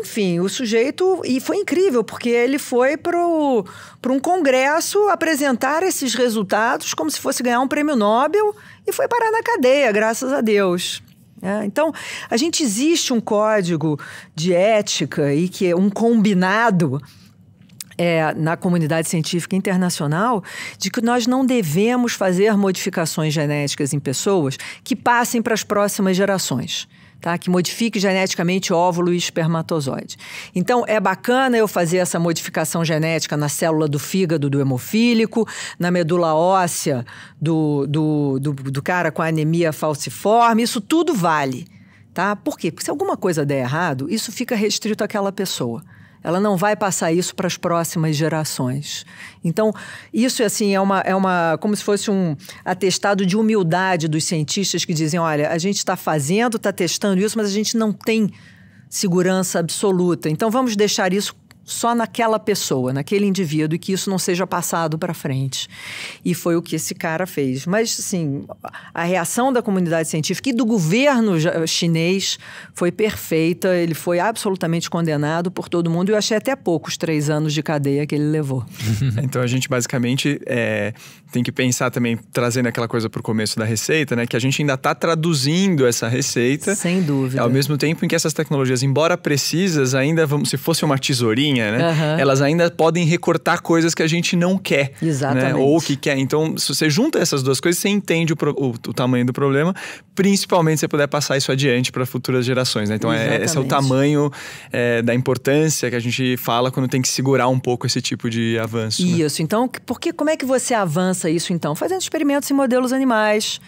enfim, o sujeito. E foi incrível, porque ele foi para um congresso apresentar esses resultados como se fosse ganhar um prêmio Nobel e foi parar na cadeia, graças a Deus. É, então, a gente existe um código de ética e que é um combinado. É, na comunidade científica internacional de que nós não devemos fazer modificações genéticas em pessoas que passem para as próximas gerações tá? que modifique geneticamente óvulo e espermatozoide. Então, é bacana eu fazer essa modificação genética na célula do fígado do hemofílico, na medula óssea do, do, do, do cara com anemia falciforme, isso tudo vale. Tá? Por quê? Porque se alguma coisa der errado, isso fica restrito àquela pessoa. Ela não vai passar isso para as próximas gerações. Então, isso assim é uma, é uma como se fosse um atestado de humildade dos cientistas que dizem: olha, a gente está fazendo, está testando isso, mas a gente não tem segurança absoluta. Então, vamos deixar isso só naquela pessoa, naquele indivíduo, e que isso não seja passado para frente. E foi o que esse cara fez. Mas, sim, a reação da comunidade científica e do governo chinês foi perfeita. Ele foi absolutamente condenado por todo mundo. Eu achei até pouco os três anos de cadeia que ele levou. então, a gente basicamente é, tem que pensar também, trazendo aquela coisa para o começo da receita, né? Que a gente ainda está traduzindo essa receita. Sem dúvida. Ao mesmo tempo em que essas tecnologias, embora precisas, ainda, vamos, se fosse uma tesourinha, né? Uhum. Elas ainda podem recortar coisas que a gente não quer. Né, Exatamente. Né? Ou que quer. Então, se você junta essas duas coisas, você entende o, o, o tamanho do problema, principalmente se você puder passar isso adiante para futuras gerações, né? Então, é, esse é o tamanho é, da importância que a gente fala quando tem que segurar um pouco esse tipo de avanço. Né. Isso. Né? Então, porque como é que você avança? isso então? Fazendo experimentos em modelos animais,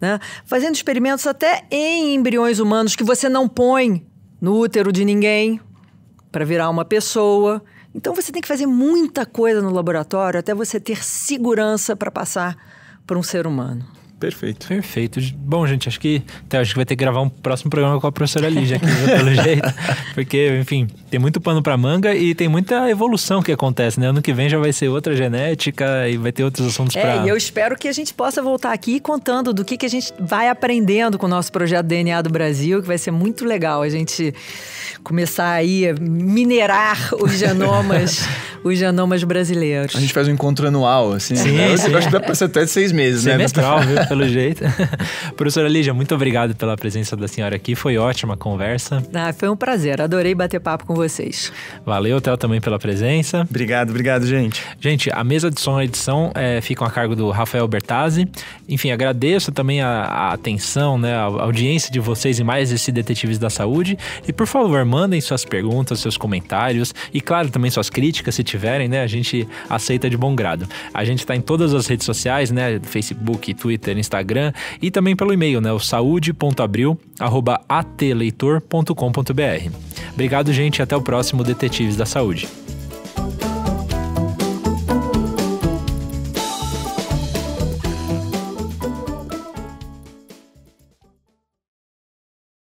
né? fazendo experimentos até em embriões humanos que você não põe no útero de ninguém para virar uma pessoa. Então você tem que fazer muita coisa no laboratório até você ter segurança para passar para um ser humano. Perfeito. Perfeito. Bom, gente, acho que até acho que vai ter que gravar um próximo programa com a professora Lígia aqui, pelo jeito. Porque, enfim, tem muito pano para manga e tem muita evolução que acontece, né? Ano que vem já vai ser outra genética e vai ter outros assuntos é, para... É, eu espero que a gente possa voltar aqui contando do que, que a gente vai aprendendo com o nosso projeto DNA do Brasil, que vai ser muito legal a gente começar aí a minerar os genomas, os genomas brasileiros. A gente faz um encontro anual, assim. Sim, né? sim. Eu acho que dá para ser até de seis meses, Semestral, né? Semestral, viu? Pelo jeito. Professora Lígia, muito obrigado pela presença da senhora aqui. Foi ótima a conversa. Ah, foi um prazer. Adorei bater papo com vocês. Valeu, Theo, também pela presença. Obrigado, obrigado, gente. Gente, a mesa de som e edição é, ficam a cargo do Rafael Bertazzi. Enfim, agradeço também a, a atenção, né, a audiência de vocês e mais esse Detetives da Saúde. E por favor, mandem suas perguntas, seus comentários e, claro, também suas críticas, se tiverem, né? A gente aceita de bom grado. A gente está em todas as redes sociais, né? Facebook, Twitter, Instagram e também pelo e-mail, né? O saúde.abril.atleitor.com.br. Obrigado, gente, e até o próximo Detetives da Saúde.